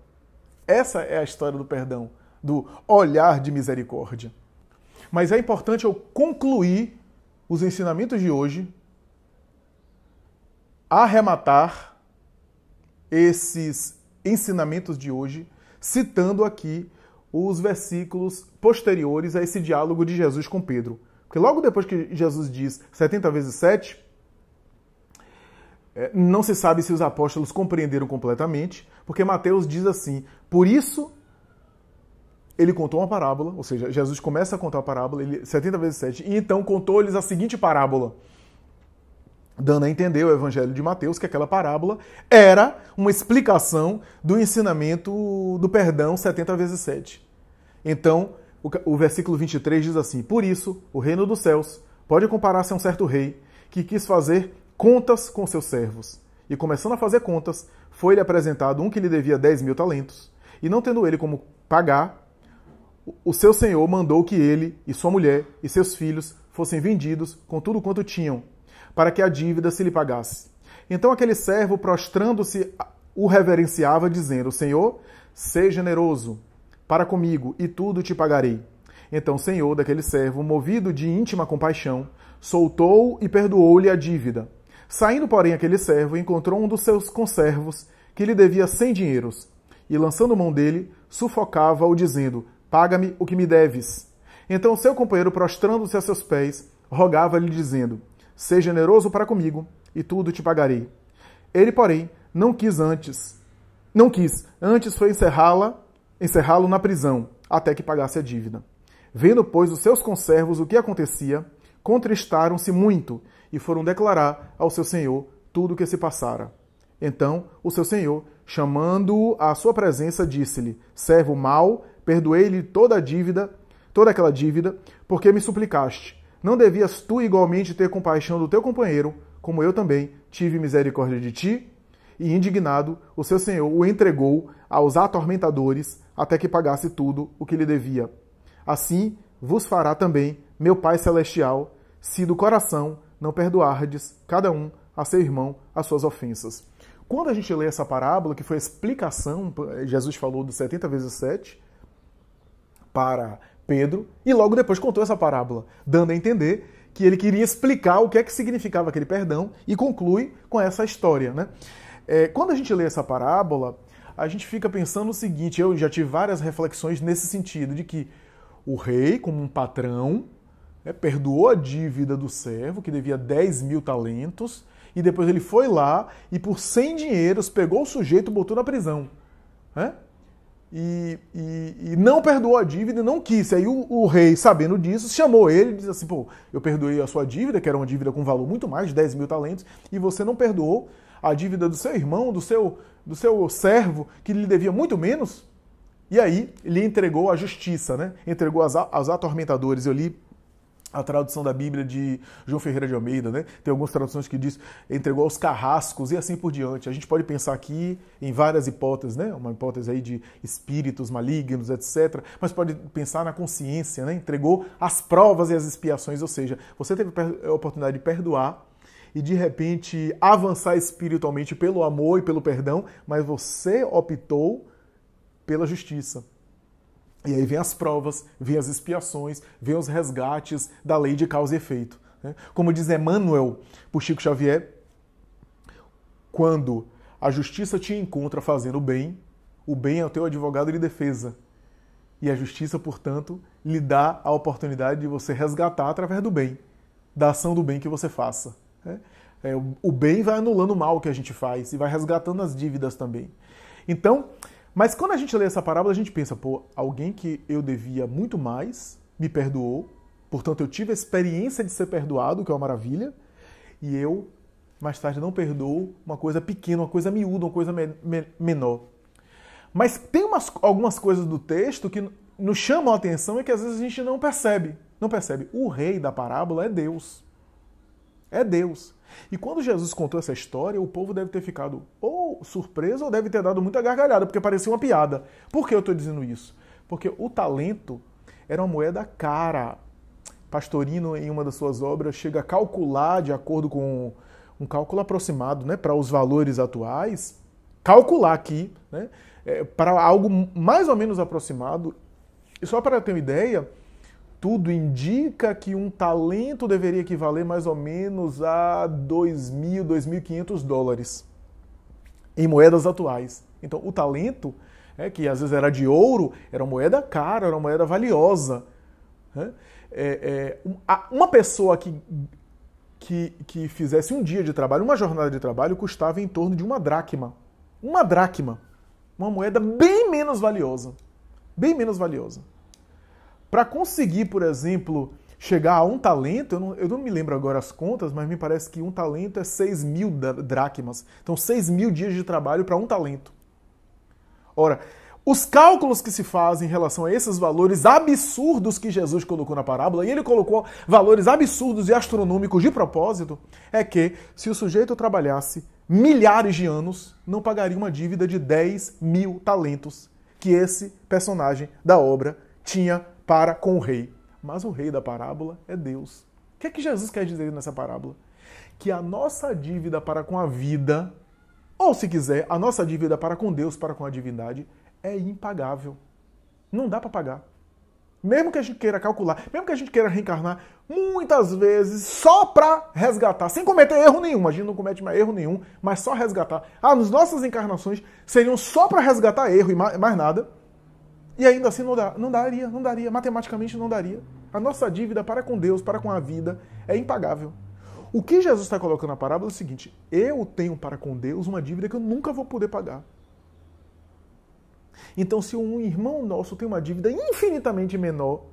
Essa é a história do perdão, do olhar de misericórdia. Mas é importante eu concluir os ensinamentos de hoje, arrematar esses ensinamentos de hoje, citando aqui os versículos posteriores a esse diálogo de Jesus com Pedro. Porque logo depois que Jesus diz 70 vezes 7, é, não se sabe se os apóstolos compreenderam completamente, porque Mateus diz assim: por isso ele contou uma parábola, ou seja, Jesus começa a contar a parábola, ele, 70 vezes 7, e então contou-lhes a seguinte parábola. Dando a entender o evangelho de Mateus que aquela parábola era uma explicação do ensinamento do perdão 70 vezes 7. Então, o, o versículo 23 diz assim: Por isso, o reino dos céus pode comparar-se a um certo rei que quis fazer contas com seus servos. E começando a fazer contas, foi-lhe apresentado um que lhe devia dez mil talentos. E não tendo ele como pagar, o seu senhor mandou que ele e sua mulher e seus filhos fossem vendidos com tudo quanto tinham, para que a dívida se lhe pagasse. Então aquele servo, prostrando-se, o reverenciava, dizendo: Senhor, seja generoso para comigo e tudo te pagarei. Então o senhor daquele servo, movido de íntima compaixão, soltou e perdoou-lhe a dívida. Saindo, porém, aquele servo encontrou um dos seus conservos que lhe devia cem dinheiros, e lançando mão dele, sufocava-o, dizendo: Paga-me o que me deves. Então seu companheiro, prostrando-se a seus pés, rogava-lhe, dizendo: Seja generoso para comigo, e tudo te pagarei. Ele, porém, não quis antes. Não quis, antes foi encerrá-la, encerrá-lo na prisão, até que pagasse a dívida. Vendo, pois, os seus conservos o que acontecia, contristaram-se muito e foram declarar ao seu senhor tudo o que se passara. Então o seu senhor, chamando-o à sua presença, disse-lhe: Servo mau, perdoei-lhe toda a dívida, toda aquela dívida, porque me suplicaste. Não devias tu igualmente ter compaixão do teu companheiro, como eu também tive misericórdia de ti? E indignado, o seu senhor o entregou aos atormentadores até que pagasse tudo o que lhe devia. Assim vos fará também meu Pai Celestial, se do coração não perdoardes cada um a seu irmão as suas ofensas. Quando a gente lê essa parábola, que foi a explicação, Jesus falou do 70 vezes 7 para Pedro, e logo depois contou essa parábola, dando a entender que ele queria explicar o que é que significava aquele perdão e conclui com essa história. Né? É, quando a gente lê essa parábola, a gente fica pensando o seguinte: eu já tive várias reflexões nesse sentido, de que o rei, como um patrão, né, perdoou a dívida do servo, que devia 10 mil talentos, e depois ele foi lá e por 100 dinheiros pegou o sujeito e botou na prisão. Né? E, e, e, não perdoou a dívida e não quis. Aí o, o, rei, sabendo disso, chamou ele e disse assim: pô, eu perdoei a sua dívida, que era uma dívida com valor muito mais, de 10 mil talentos, e você não perdoou a dívida do seu irmão, do seu, do seu servo, que lhe devia muito menos. E aí ele entregou a justiça, né? Entregou aos atormentadores. Eu li a tradução da Bíblia de João Ferreira de Almeida, né? Tem algumas traduções que diz entregou aos carrascos e assim por diante. A gente pode pensar aqui em várias hipóteses, né? Uma hipótese aí de espíritos malignos, etc. Mas pode pensar na consciência, né? Entregou as provas e as expiações, ou seja, você teve a oportunidade de perdoar e de repente avançar espiritualmente pelo amor e pelo perdão, mas você optou pela justiça e aí vem as provas, vem as expiações, vem os resgates da lei de causa e efeito. Né? Como diz Emmanuel por Chico Xavier, quando a justiça te encontra fazendo o bem, o bem é o teu advogado de defesa. E a justiça, portanto, lhe dá a oportunidade de você resgatar através do bem, da ação do bem que você faça. Né? É, o bem vai anulando o mal que a gente faz e vai resgatando as dívidas também. Então, mas quando a gente lê essa parábola, a gente pensa, pô, alguém que eu devia muito mais me perdoou, portanto eu tive a experiência de ser perdoado, que é uma maravilha, e eu mais tarde não perdoo uma coisa pequena, uma coisa miúda, uma coisa me me menor. Mas tem umas, algumas coisas do texto que nos chamam a atenção e que às vezes a gente não percebe. Não percebe. O rei da parábola é Deus. É Deus. E quando Jesus contou essa história, o povo deve ter ficado ou surpreso ou deve ter dado muita gargalhada, porque parecia uma piada. Por que eu estou dizendo isso? Porque o talento era uma moeda cara. Pastorino, em uma das suas obras, chega a calcular, de acordo com um cálculo aproximado né, para os valores atuais, calcular aqui né, é, para algo mais ou menos aproximado. E só para ter uma ideia, tudo indica que um talento deveria equivaler mais ou menos a 2.000, 2.500 dólares em moedas atuais. Então, o talento, é, que às vezes era de ouro, era uma moeda cara, era uma moeda valiosa. Né? É, é, uma pessoa que, que, que fizesse um dia de trabalho, uma jornada de trabalho, custava em torno de uma dracma. Uma dracma. Uma moeda bem menos valiosa. Bem menos valiosa. Para conseguir, por exemplo, chegar a um talento, eu não, eu não, me lembro agora as contas, mas me parece que um talento é 6 mil dracmas. Então, 6 mil dias de trabalho para um talento. Ora, os cálculos que se fazem em relação a esses valores absurdos que Jesus colocou na parábola, e ele colocou valores absurdos e astronômicos de propósito, é que se o sujeito trabalhasse milhares de anos, não pagaria uma dívida de 10 mil talentos que esse personagem da obra tinha para com o rei. Mas o rei da parábola é Deus. O que é que Jesus quer dizer nessa parábola? Que a nossa dívida para com a vida, ou se quiser, a nossa dívida para com Deus, para com a divindade, é impagável. Não dá para pagar. Mesmo que a gente queira calcular, mesmo que a gente queira reencarnar, muitas vezes só para resgatar, sem cometer erro nenhum, a gente não comete mais erro nenhum, mas só resgatar. Ah, nas nossas encarnações seriam só para resgatar erro e mais nada. E ainda assim não, dá, não daria, não daria, matematicamente não daria. A nossa dívida para com Deus, para com a vida, é impagável. O que Jesus está colocando na parábola é o seguinte: eu tenho para com Deus uma dívida que eu nunca vou poder pagar. Então, se um irmão nosso tem uma dívida infinitamente menor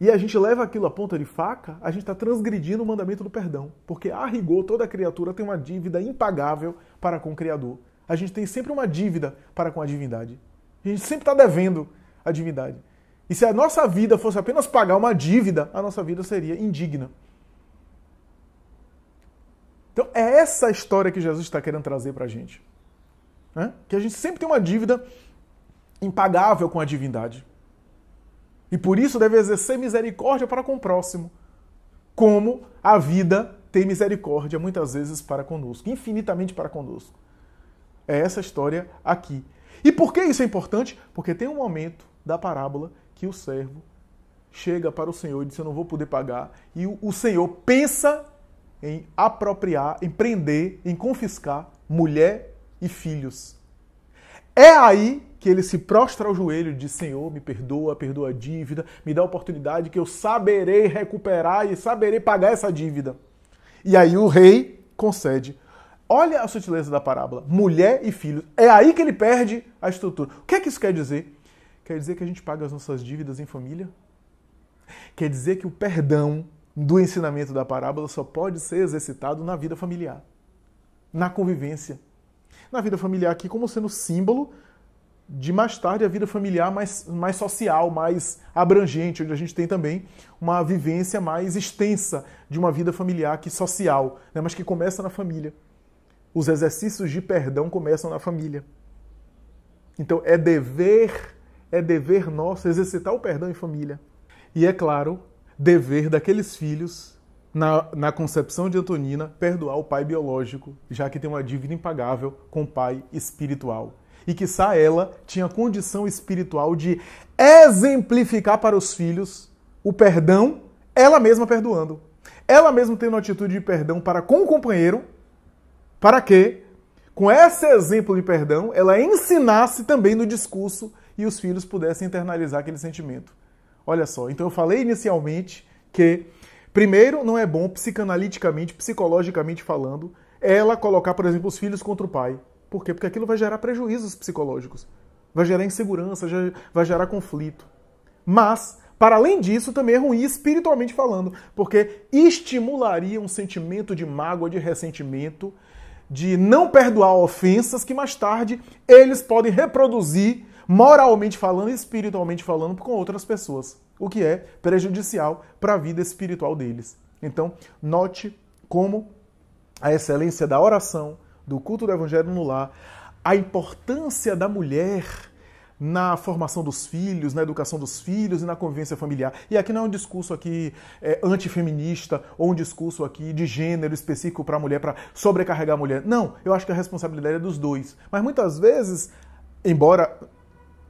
e a gente leva aquilo à ponta de faca, a gente está transgredindo o mandamento do perdão. Porque, a rigor, toda criatura tem uma dívida impagável para com o Criador. A gente tem sempre uma dívida para com a divindade. A gente sempre está devendo à divindade. E se a nossa vida fosse apenas pagar uma dívida, a nossa vida seria indigna. Então é essa a história que Jesus está querendo trazer para a gente. Né? Que a gente sempre tem uma dívida impagável com a divindade. E por isso deve exercer misericórdia para com o próximo, como a vida tem misericórdia muitas vezes para conosco, infinitamente para conosco. É essa história aqui. E por que isso é importante? Porque tem um momento da parábola que o servo chega para o Senhor e diz: Eu não vou poder pagar. E o Senhor pensa em apropriar, em prender, em confiscar mulher e filhos. É aí que ele se prostra ao joelho e diz: Senhor, me perdoa, perdoa a dívida, me dá a oportunidade que eu saberei recuperar e saberei pagar essa dívida. E aí o rei concede Olha a sutileza da parábola. Mulher e filhos. É aí que ele perde a estrutura. O que é que isso quer dizer? Quer dizer que a gente paga as nossas dívidas em família? Quer dizer que o perdão do ensinamento da parábola só pode ser exercitado na vida familiar, na convivência. Na vida familiar aqui como sendo símbolo de mais tarde a vida familiar mais, mais social, mais abrangente, onde a gente tem também uma vivência mais extensa de uma vida familiar que social, né, mas que começa na família. Os exercícios de perdão começam na família. Então é dever, é dever nosso exercitar o perdão em família. E é claro, dever daqueles filhos na, na, concepção de Antonina, perdoar o pai biológico, já que tem uma dívida impagável com o pai espiritual. E que só ela tinha condição espiritual de exemplificar para os filhos o perdão, ela mesma perdoando. Ela mesma tendo uma atitude de perdão para com o companheiro para que, com esse exemplo de perdão, ela ensinasse também no discurso e os filhos pudessem internalizar aquele sentimento. Olha só, então eu falei inicialmente que, primeiro, não é bom psicanaliticamente, psicologicamente falando, ela colocar, por exemplo, os filhos contra o pai. Por quê? Porque aquilo vai gerar prejuízos psicológicos, vai gerar insegurança, vai gerar conflito. Mas, para além disso, também é ruim espiritualmente falando, porque estimularia um sentimento de mágoa, de ressentimento, de não perdoar ofensas que mais tarde eles podem reproduzir, moralmente falando e espiritualmente falando, com outras pessoas, o que é prejudicial para a vida espiritual deles. Então, note como a excelência da oração, do culto do evangelho no lar, a importância da mulher na formação dos filhos, na educação dos filhos e na convivência familiar. E aqui não é um discurso aqui é, antifeminista ou um discurso aqui de gênero específico para a mulher, para sobrecarregar a mulher. Não, eu acho que a responsabilidade é dos dois. Mas muitas vezes, embora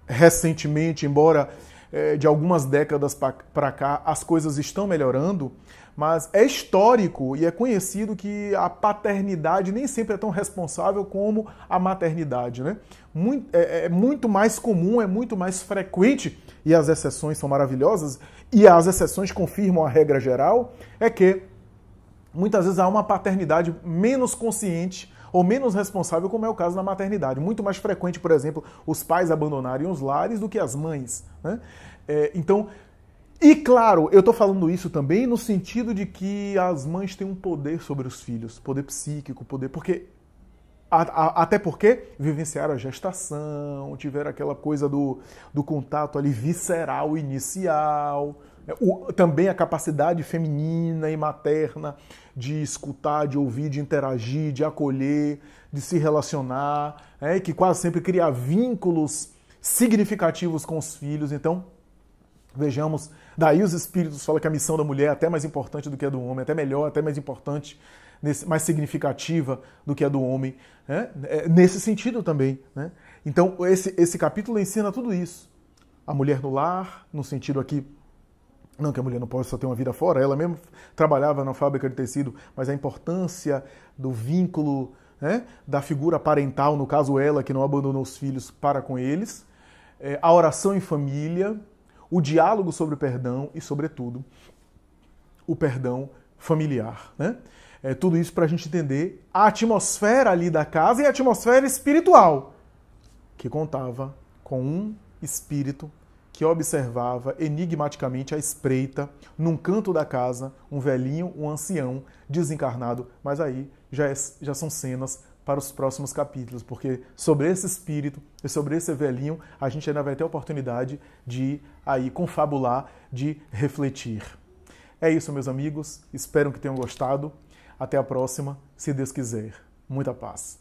recentemente, embora é, de algumas décadas para cá, as coisas estão melhorando, mas é histórico e é conhecido que a paternidade nem sempre é tão responsável como a maternidade, né? muito, é, é, é muito mais comum, é muito mais frequente, e as exceções são maravilhosas, e as exceções confirmam a regra geral, é que muitas vezes há uma paternidade menos consciente ou menos responsável, como é o caso na maternidade. Muito mais frequente, por exemplo, os pais abandonarem os lares do que as mães. Né? É, então, e claro, eu estou falando isso também no sentido de que as mães têm um poder sobre os filhos, poder psíquico, poder. Porque até porque vivenciaram a gestação, tiveram aquela coisa do, do contato ali visceral inicial, né? o, também a capacidade feminina e materna de escutar, de ouvir, de interagir, de acolher, de se relacionar, é, que quase sempre cria vínculos significativos com os filhos. Então, vejamos, daí os espíritos falam que a missão da mulher é até mais importante do que a do homem, até melhor, até mais importante nesse, mais significativa do que a do homem, né? É, nesse sentido também. Né? Então, esse, esse capítulo ensina tudo isso. A mulher no lar, no sentido aqui não que a mulher não possa ter uma vida fora, ela mesmo trabalhava na fábrica de tecido, mas a importância do vínculo, né, da figura parental, no caso ela que não abandonou os filhos para com eles, é, a oração em família, o diálogo sobre o perdão e, sobretudo, o perdão familiar. Né? É, tudo isso para a gente entender a atmosfera ali da casa e a atmosfera espiritual, que contava com um espírito que observava enigmaticamente à espreita, num canto da casa, um velhinho, um ancião desencarnado. Mas aí já, é, já são cenas para os próximos capítulos, porque sobre esse espírito e sobre esse velhinho a gente ainda vai ter a oportunidade de aí confabular, de refletir. É isso, meus amigos. Espero que tenham gostado. Até a próxima, se Deus quiser. Muita paz.